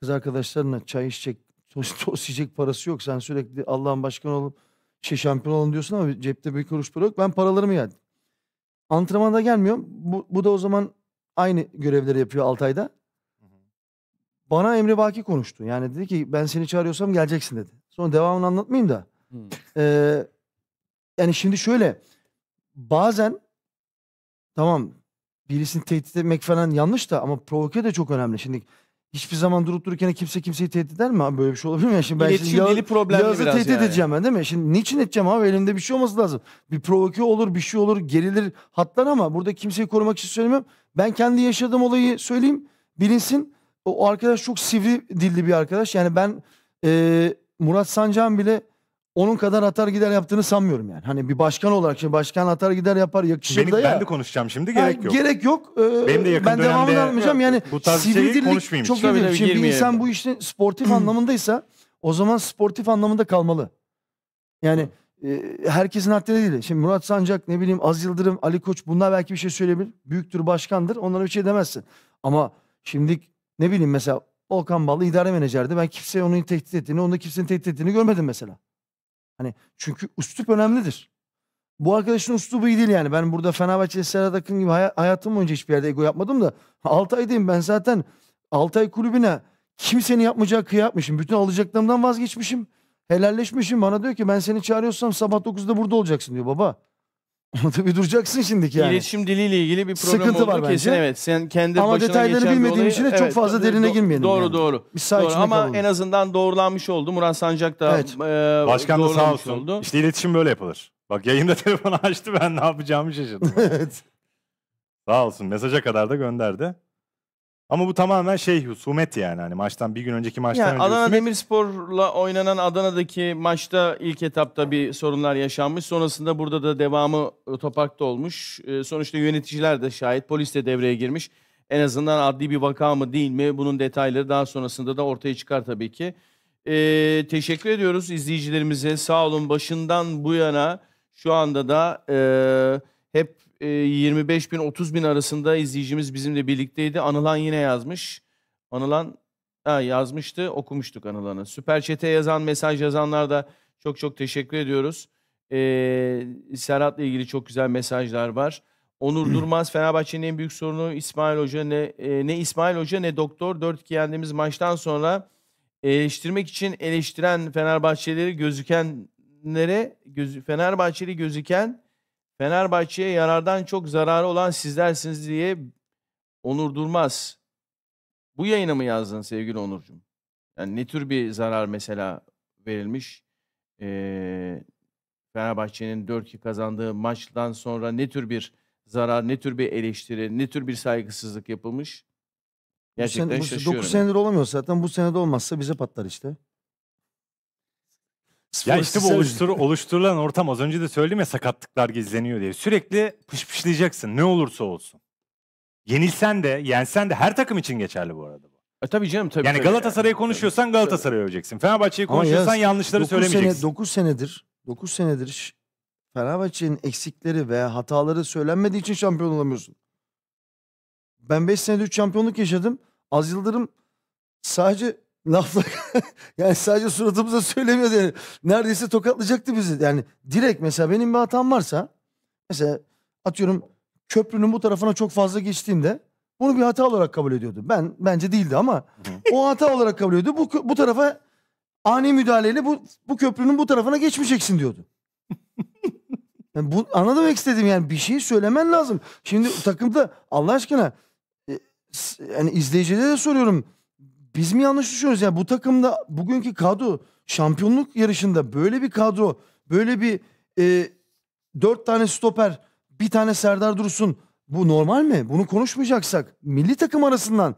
kız arkadaşlarına çay içecek, tost, tost yiyecek parası yok. Sen sürekli Allah'ın başkanı olup şey şampiyon olun diyorsun ama cepte bir kuruş para yok. Ben paralarımı geldim. Antrenmanda gelmiyorum. Bu, bu da o zaman aynı görevleri yapıyor Altay'da. Bana Emre Baki konuştu. Yani dedi ki ben seni çağırıyorsam geleceksin dedi. Sonra devamını anlatmayayım da. Ee, yani şimdi şöyle. Bazen tamam birisini tehdit etmek falan yanlış da ama provoke de çok önemli. Şimdi hiçbir zaman durup dururken kimse kimseyi tehdit eder mi? Abi böyle bir şey olabilir mi? Yani şimdi ben İletişim şimdi dili problemli Yağız'ı tehdit yani. edeceğim ben değil mi? Şimdi niçin edeceğim abi? Elimde bir şey olması lazım. Bir provoke olur, bir şey olur, gerilir hatlar ama burada kimseyi korumak için söylemiyorum. Ben kendi yaşadığım olayı söyleyeyim, bilinsin. O arkadaş çok sivri dilli bir arkadaş. Yani ben e, Murat Sancan bile onun kadar atar gider yaptığını sanmıyorum yani. Hani bir başkan olarak şimdi başkan atar gider yapar yakışır Benim, da ya. Ben de konuşacağım şimdi gerek yok. Gerek yok. Ee, Benim de yakın ben devamını almayacağım yani. Bu tarz sivri şeyi konuşmayayım. Çok önemli. Şimdi bir insan bu işin sportif anlamındaysa o zaman sportif anlamında kalmalı. Yani e, herkesin haddine değil. Şimdi Murat Sancak ne bileyim Az Yıldırım, Ali Koç bunlar belki bir şey söyleyebilir. Büyüktür başkandır onlara bir şey demezsin. Ama şimdi ne bileyim mesela Volkan Ballı idare menajerdi. Ben kimseye onu tehdit ettiğini, onda kimsenin tehdit ettiğini görmedim mesela. Hani çünkü üslup önemlidir. Bu arkadaşın üslubu iyi değil yani. Ben burada Fenerbahçe'de Serhat Akın gibi hay- hayatım boyunca hiçbir yerde ego yapmadım da Altay'dayım ben zaten Altay kulübüne kimsenin yapmayacağı kıya yapmışım. Bütün alacaklarımdan vazgeçmişim. Helalleşmişim. Bana diyor ki ben seni çağırıyorsam sabah 9'da burada olacaksın diyor baba. Ama tabii duracaksın şimdiki yani. İletişim diliyle ilgili bir problem Sıkıntı var bence. kesin evet. Sen kendi Ama başına detayları geçen bir bilmediğim için de çok fazla derine girmeyelim Doğru yani. doğru. Biz doğru. Ama kalalım. en azından doğrulanmış oldu. Murat Sancak da Evet. e, Başkan da sağ olsun. oldu. İşte iletişim böyle yapılır. Bak yayında telefonu açtı ben ne yapacağımı şaşırdım. evet. Sağ olsun mesaja kadar da gönderdi. Ama bu tamamen şey husumet yani hani maçtan bir gün önceki maçtan Yani önce Adana husumet. Demirspor'la oynanan Adana'daki maçta ilk etapta bir sorunlar yaşanmış. Sonrasında burada da devamı otoparkta olmuş. Ee, sonuçta yöneticiler de şahit, polis de devreye girmiş. En azından adli bir vaka mı değil mi bunun detayları daha sonrasında da ortaya çıkar tabii ki. Ee, teşekkür ediyoruz izleyicilerimize. Sağ olun başından bu yana şu anda da e, hep e, 25 bin 30 bin arasında izleyicimiz bizimle birlikteydi. Anılan yine yazmış. Anılan ha, yazmıştı okumuştuk Anılan'ı. Süper çete yazan mesaj yazanlar da çok çok teşekkür ediyoruz. E, Serhat'la ilgili çok güzel mesajlar var. Onur hmm. Durmaz Fenerbahçe'nin en büyük sorunu İsmail Hoca ne e, ne İsmail Hoca ne doktor 4-2 yendiğimiz maçtan sonra eleştirmek için eleştiren Fenerbahçeleri gözükenlere göz, Fenerbahçeli gözüken Fenerbahçe'ye yarardan çok zararı olan sizlersiniz diye Onur Durmaz. Bu yayını mı yazdın sevgili Onurcuğum? Yani ne tür bir zarar mesela verilmiş? Ee, Fenerbahçe'nin 4-2 kazandığı maçtan sonra ne tür bir zarar, ne tür bir eleştiri, ne tür bir saygısızlık yapılmış? Gerçekten bu sene, bu, 9 senedir olamıyor zaten. Bu senede olmazsa bize patlar işte. Ya işte bu oluştur, oluşturulan ortam az önce de söyledim ya sakatlıklar gizleniyor diye. Sürekli pışpışlayacaksın ne olursa olsun. Yenilsen de yensen de her takım için geçerli bu arada bu. E tabii canım tabii. Yani tabii Galatasaray'ı yani. konuşuyorsan Galatasaray'ı öveceksin. Fenerbahçe'yi konuşuyorsan yaz, yanlışları 9 söylemeyeceksin. Sene, 9 senedir 9 senedir Fenerbahçe'nin eksikleri ve hataları söylenmediği için şampiyon olamıyorsun. Ben 5 senedir 3 şampiyonluk yaşadım. Az Yıldırım sadece lafla yani sadece suratımıza söylemiyor yani. Neredeyse tokatlayacaktı bizi. Yani direkt mesela benim bir hatam varsa mesela atıyorum köprünün bu tarafına çok fazla geçtiğimde bunu bir hata olarak kabul ediyordu. Ben bence değildi ama o hata olarak kabul ediyordu. Bu bu tarafa ani müdahaleyle bu bu köprünün bu tarafına geçmeyeceksin diyordu. Yani bu anladım istedim yani bir şey söylemen lazım. Şimdi takımda Allah aşkına e, yani izleyicilere de soruyorum biz mi yanlış düşünüyoruz? Yani bu takımda bugünkü kadro şampiyonluk yarışında böyle bir kadro, böyle bir e, dört tane stoper, bir tane Serdar Dursun bu normal mi? Bunu konuşmayacaksak milli takım arasından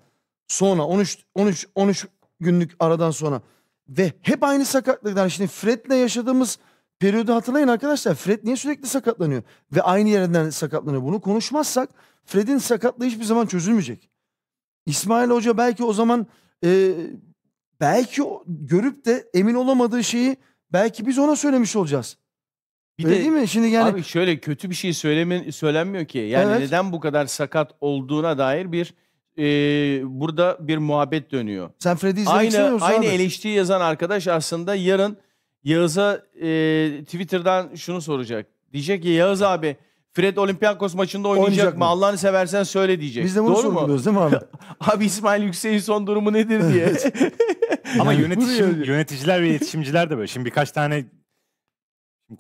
sonra 13 13 13 günlük aradan sonra ve hep aynı sakatlıklar. Şimdi Fred'le yaşadığımız periyodu hatırlayın arkadaşlar. Fred niye sürekli sakatlanıyor ve aynı yerinden sakatlanıyor? Bunu konuşmazsak Fred'in sakatlığı hiçbir zaman çözülmeyecek. İsmail Hoca belki o zaman e, belki görüp de emin olamadığı şeyi belki biz ona söylemiş olacağız. Bir Öyle de değil mi? Şimdi yani abi şöyle kötü bir şey söyleme, söylenmiyor ki. Yani Evet. neden bu kadar sakat olduğuna dair bir e, burada bir muhabbet dönüyor. sen Freddy izlemek Aynı aynı abi? eleştiri yazan arkadaş aslında yarın Yağız'a e, Twitter'dan şunu soracak. Diyecek ki Yağız abi Fred Olympiakos maçında oynayacak, Oynayacak mı? mı? Allah'ını seversen söyle diyecek. Biz de bunu Doğru mu? değil mi abi? Abi İsmail Yüksek'in son durumu nedir diye. Ama yönetişim, yöneticiler ve iletişimciler de böyle. Şimdi birkaç tane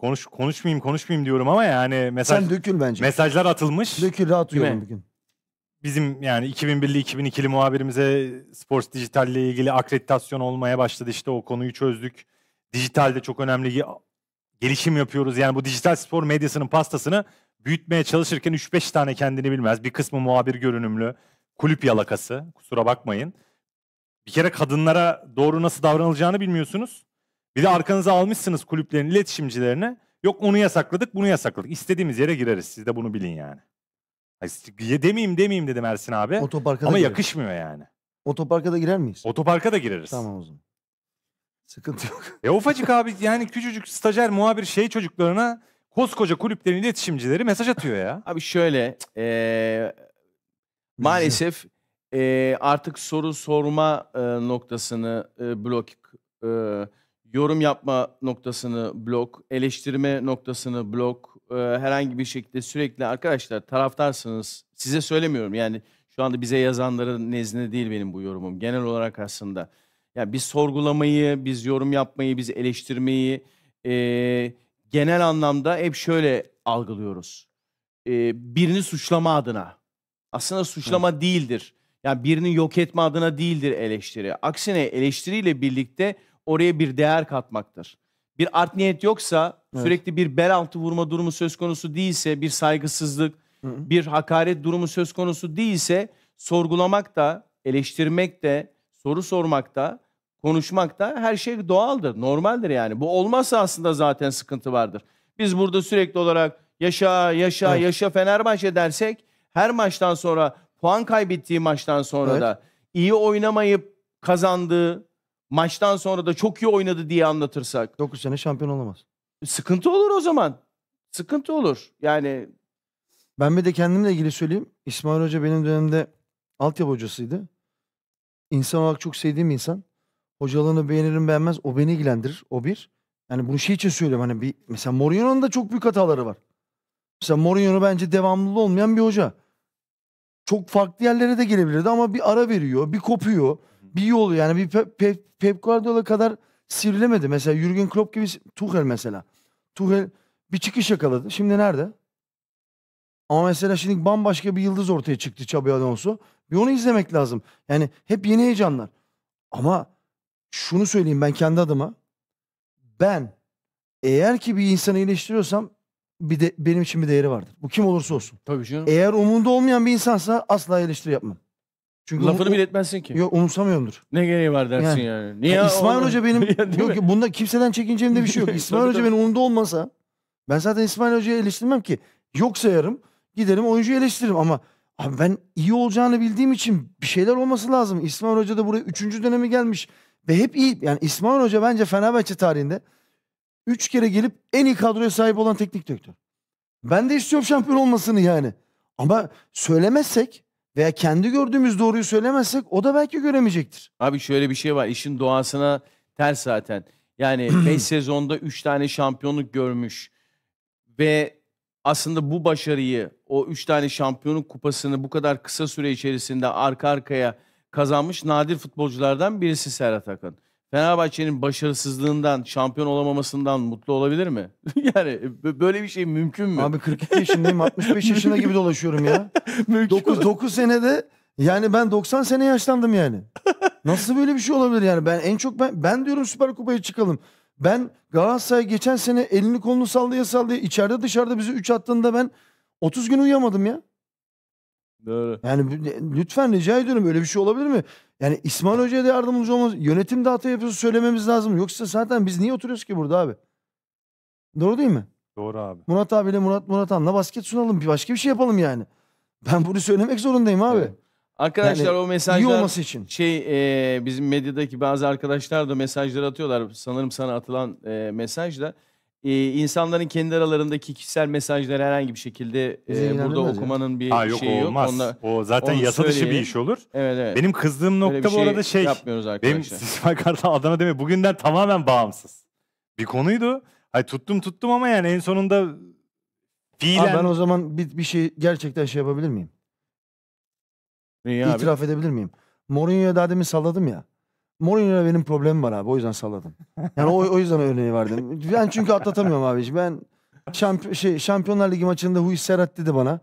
konuş konuşmayayım konuşmayayım diyorum ama yani mesaj Sen dökül bence. mesajlar atılmış. dökül rahat Kime? uyuyorum bugün. Bizim yani 2001'li 2002'li muhabirimize Sports Dijital'le ilgili akreditasyon olmaya başladı. işte o konuyu çözdük. Dijitalde çok önemli gelişim yapıyoruz. Yani bu dijital spor medyasının pastasını büyütmeye çalışırken 3-5 tane kendini bilmez. Bir kısmı muhabir görünümlü, kulüp yalakası kusura bakmayın. Bir kere kadınlara doğru nasıl davranılacağını bilmiyorsunuz. Bir de arkanıza almışsınız kulüplerin iletişimcilerini. Yok onu yasakladık, bunu yasakladık. İstediğimiz yere gireriz. Siz de bunu bilin yani. Ay, demeyeyim demeyeyim dedim Ersin abi. Otoparka Ama da yakışmıyor yani. Otoparka da girer miyiz? Otoparka da gireriz. Tamam o zaman. Sıkıntı yok. E ufacık abi yani küçücük stajyer muhabir şey çocuklarına koskoca kulüplerin iletişimcileri mesaj atıyor ya. Abi şöyle e, maalesef e, artık soru sorma e, noktasını e, blok e, yorum yapma noktasını blok, eleştirme noktasını blok, e, herhangi bir şekilde sürekli arkadaşlar taraftarsınız. Size söylemiyorum yani şu anda bize yazanların nezdinde değil benim bu yorumum. Genel olarak aslında yani biz sorgulamayı, biz yorum yapmayı, biz eleştirmeyi e, genel anlamda hep şöyle algılıyoruz. E, birini suçlama adına. Aslında suçlama evet. değildir. Yani birini yok etme adına değildir eleştiri. Aksine eleştiriyle birlikte oraya bir değer katmaktır. Bir art niyet yoksa, evet. sürekli bir bel altı vurma durumu söz konusu değilse, bir saygısızlık, hı hı. bir hakaret durumu söz konusu değilse sorgulamak da, eleştirmek de, soru sormak da konuşmak da her şey doğaldır, normaldir yani. Bu olmazsa aslında zaten sıkıntı vardır. Biz burada sürekli olarak yaşa, yaşa, evet. yaşa Fenerbahçe dersek her maçtan sonra puan kaybettiği maçtan sonra evet. da iyi oynamayıp kazandığı maçtan sonra da çok iyi oynadı diye anlatırsak. 9 sene şampiyon olamaz. Sıkıntı olur o zaman. Sıkıntı olur. Yani ben bir de kendimle ilgili söyleyeyim. İsmail Hoca benim dönemde altyapı hocasıydı. İnsan olarak çok sevdiğim insan. Hocalığını beğenirim beğenmez o beni ilgilendirir. O bir. Yani bunu şey için söylüyorum hani bir mesela Mourinho'nun da çok büyük hataları var. Mesela Mourinho bence devamlı olmayan bir hoca. Çok farklı yerlere de gelebilirdi ama bir ara veriyor, bir kopuyor, bir yol yani bir Pep, Pep, Guardiola kadar sivrilemedi. Mesela Jurgen Klopp gibi Tuchel mesela. Tuchel bir çıkış yakaladı. Şimdi nerede? Ama mesela şimdi bambaşka bir yıldız ortaya çıktı Xabi Alonso. Bir onu izlemek lazım. Yani hep yeni heyecanlar. Ama şunu söyleyeyim ben kendi adıma. Ben eğer ki bir insanı iyileştiriyorsam bir de benim için bir değeri vardır. Bu kim olursa olsun. Tabii canım. Eğer umunda olmayan bir insansa asla eleştiri yapmam. Çünkü Lafını bile etmezsin ki. Yok umursamıyorum. Ne gereği var dersin yani. yani. Niye? Yani İsmail Hoca benim yok ki bunda kimseden çekineceğimde bir şey yok. İsmail Hoca benim umunda olmasa ben zaten İsmail Hoca'yı eleştirmem ki. Yok sayarım. Giderim oyuncuyu eleştiririm ama abi ben iyi olacağını bildiğim için bir şeyler olması lazım. İsmail Hoca da buraya üçüncü dönemi gelmiş. Ve hep iyi. Yani İsmail Hoca bence Fenerbahçe tarihinde 3 kere gelip en iyi kadroya sahip olan teknik direktör. Ben de istiyorum şampiyon olmasını yani. Ama söylemezsek veya kendi gördüğümüz doğruyu söylemezsek o da belki göremeyecektir. Abi şöyle bir şey var. işin doğasına ters zaten. Yani 5 sezonda 3 tane şampiyonluk görmüş ve aslında bu başarıyı, o 3 tane şampiyonluk kupasını bu kadar kısa süre içerisinde arka arkaya kazanmış nadir futbolculardan birisi Serhat Akın. Fenerbahçe'nin başarısızlığından, şampiyon olamamasından mutlu olabilir mi? yani böyle bir şey mümkün mü? Abi 42 yaşındayım, 65 yaşında gibi dolaşıyorum ya. mümkün 9, 9 senede yani ben 90 sene yaşlandım yani. Nasıl böyle bir şey olabilir yani? Ben en çok ben, ben diyorum Süper Kupa'ya çıkalım. Ben Galatasaray geçen sene elini kolunu sallaya sallaya içeride dışarıda bizi 3 attığında ben 30 gün uyuyamadım ya. Doğru. Yani lütfen rica ediyorum öyle bir şey olabilir mi? Yani İsmail Hoca'ya da yardımcı olmamız, yönetim de hata yapıyorsa söylememiz lazım. Yoksa zaten biz niye oturuyoruz ki burada abi? Doğru değil mi? Doğru abi. Murat abiyle Murat Muratan'la basket sunalım. Bir başka bir şey yapalım yani. Ben bunu söylemek zorundayım abi. Evet. Arkadaşlar yani, o mesajlar iyi olması için. şey e, bizim medyadaki bazı arkadaşlar da mesajlar atıyorlar. Sanırım sana atılan e, mesajla e, insanların kendi aralarındaki kişisel mesajları herhangi bir şekilde e, burada inanılmaz ya. okumanın bir Ha yok şeyi olmaz. Onunla- o zaten yasa dışı bir iş olur. evet evet. Benim kızdığım nokta bir bu şey arada şey. yapmıyoruz Benim arkadaşlar. Sisma Kartal Adana Demir bugünden tamamen bağımsız. Bir konuydu. Hay tuttum tuttum ama yani en sonunda Abi fiilen ben o zaman bir, bir şey gerçekten şey yapabilir miyim? İtiraf edebilir miyim? Mourinho'ya daha demin salladım ya. Mourinho'ya benim problemim var abi. O yüzden salladım. Yani o, o yüzden örneği verdim. Ben çünkü atlatamıyorum abi. Ben şamp şey, Şampiyonlar Ligi maçında Huy Serhat dedi bana.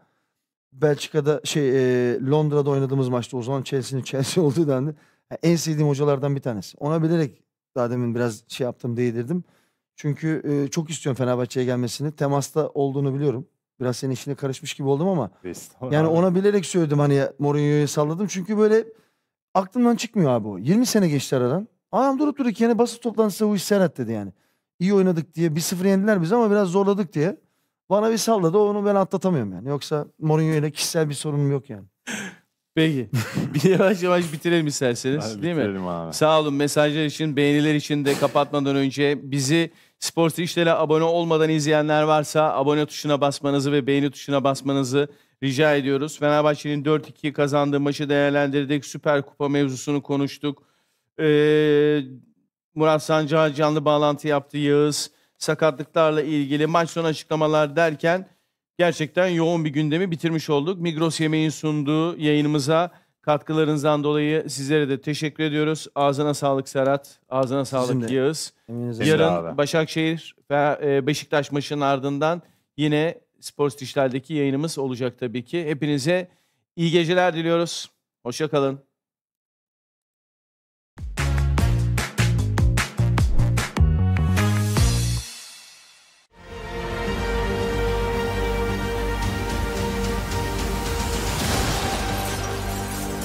Belçika'da şey e, Londra'da oynadığımız maçta o zaman Chelsea'nin Chelsea olduğu dendi. Yani en sevdiğim hocalardan bir tanesi. Ona bilerek daha demin biraz şey yaptım değdirdim. Çünkü e, çok istiyorum Fenerbahçe'ye gelmesini. Temasta olduğunu biliyorum. Biraz senin işine karışmış gibi oldum ama. Biz, yani abi. ona bilerek söyledim hani Mourinho'yu salladım. Çünkü böyle Aklımdan çıkmıyor abi o. 20 sene geçti aradan. Adam durup durup yani basın toplantısında bu iş Serhat dedi yani. İyi oynadık diye. bir sıfır yendiler biz ama biraz zorladık diye. Bana bir salladı onu ben atlatamıyorum yani. Yoksa Mourinho ile kişisel bir sorunum yok yani. Peki. bir yavaş yavaş bitirelim isterseniz. Hadi değil mi? Abi. Sağ olun mesajlar için, beğeniler için de kapatmadan önce bizi Spor Trişler'e abone olmadan izleyenler varsa abone tuşuna basmanızı ve beğeni tuşuna basmanızı Rica ediyoruz. Fenerbahçe'nin 4-2 kazandığı maçı değerlendirdik. Süper Kupa mevzusunu konuştuk. Ee, Murat Sancar canlı bağlantı yaptı Yağız. Sakatlıklarla ilgili maç sonu açıklamalar derken gerçekten yoğun bir gündemi bitirmiş olduk. Migros yemeğinin sunduğu yayınımıza katkılarınızdan dolayı sizlere de teşekkür ediyoruz. Ağzına sağlık Serhat, ağzına sağlık Sizin Yağız. Yarın Başakşehir ve e, Beşiktaş maçının ardından yine Spor Dijital'deki yayınımız olacak tabii ki. Hepinize iyi geceler diliyoruz. Hoşça kalın.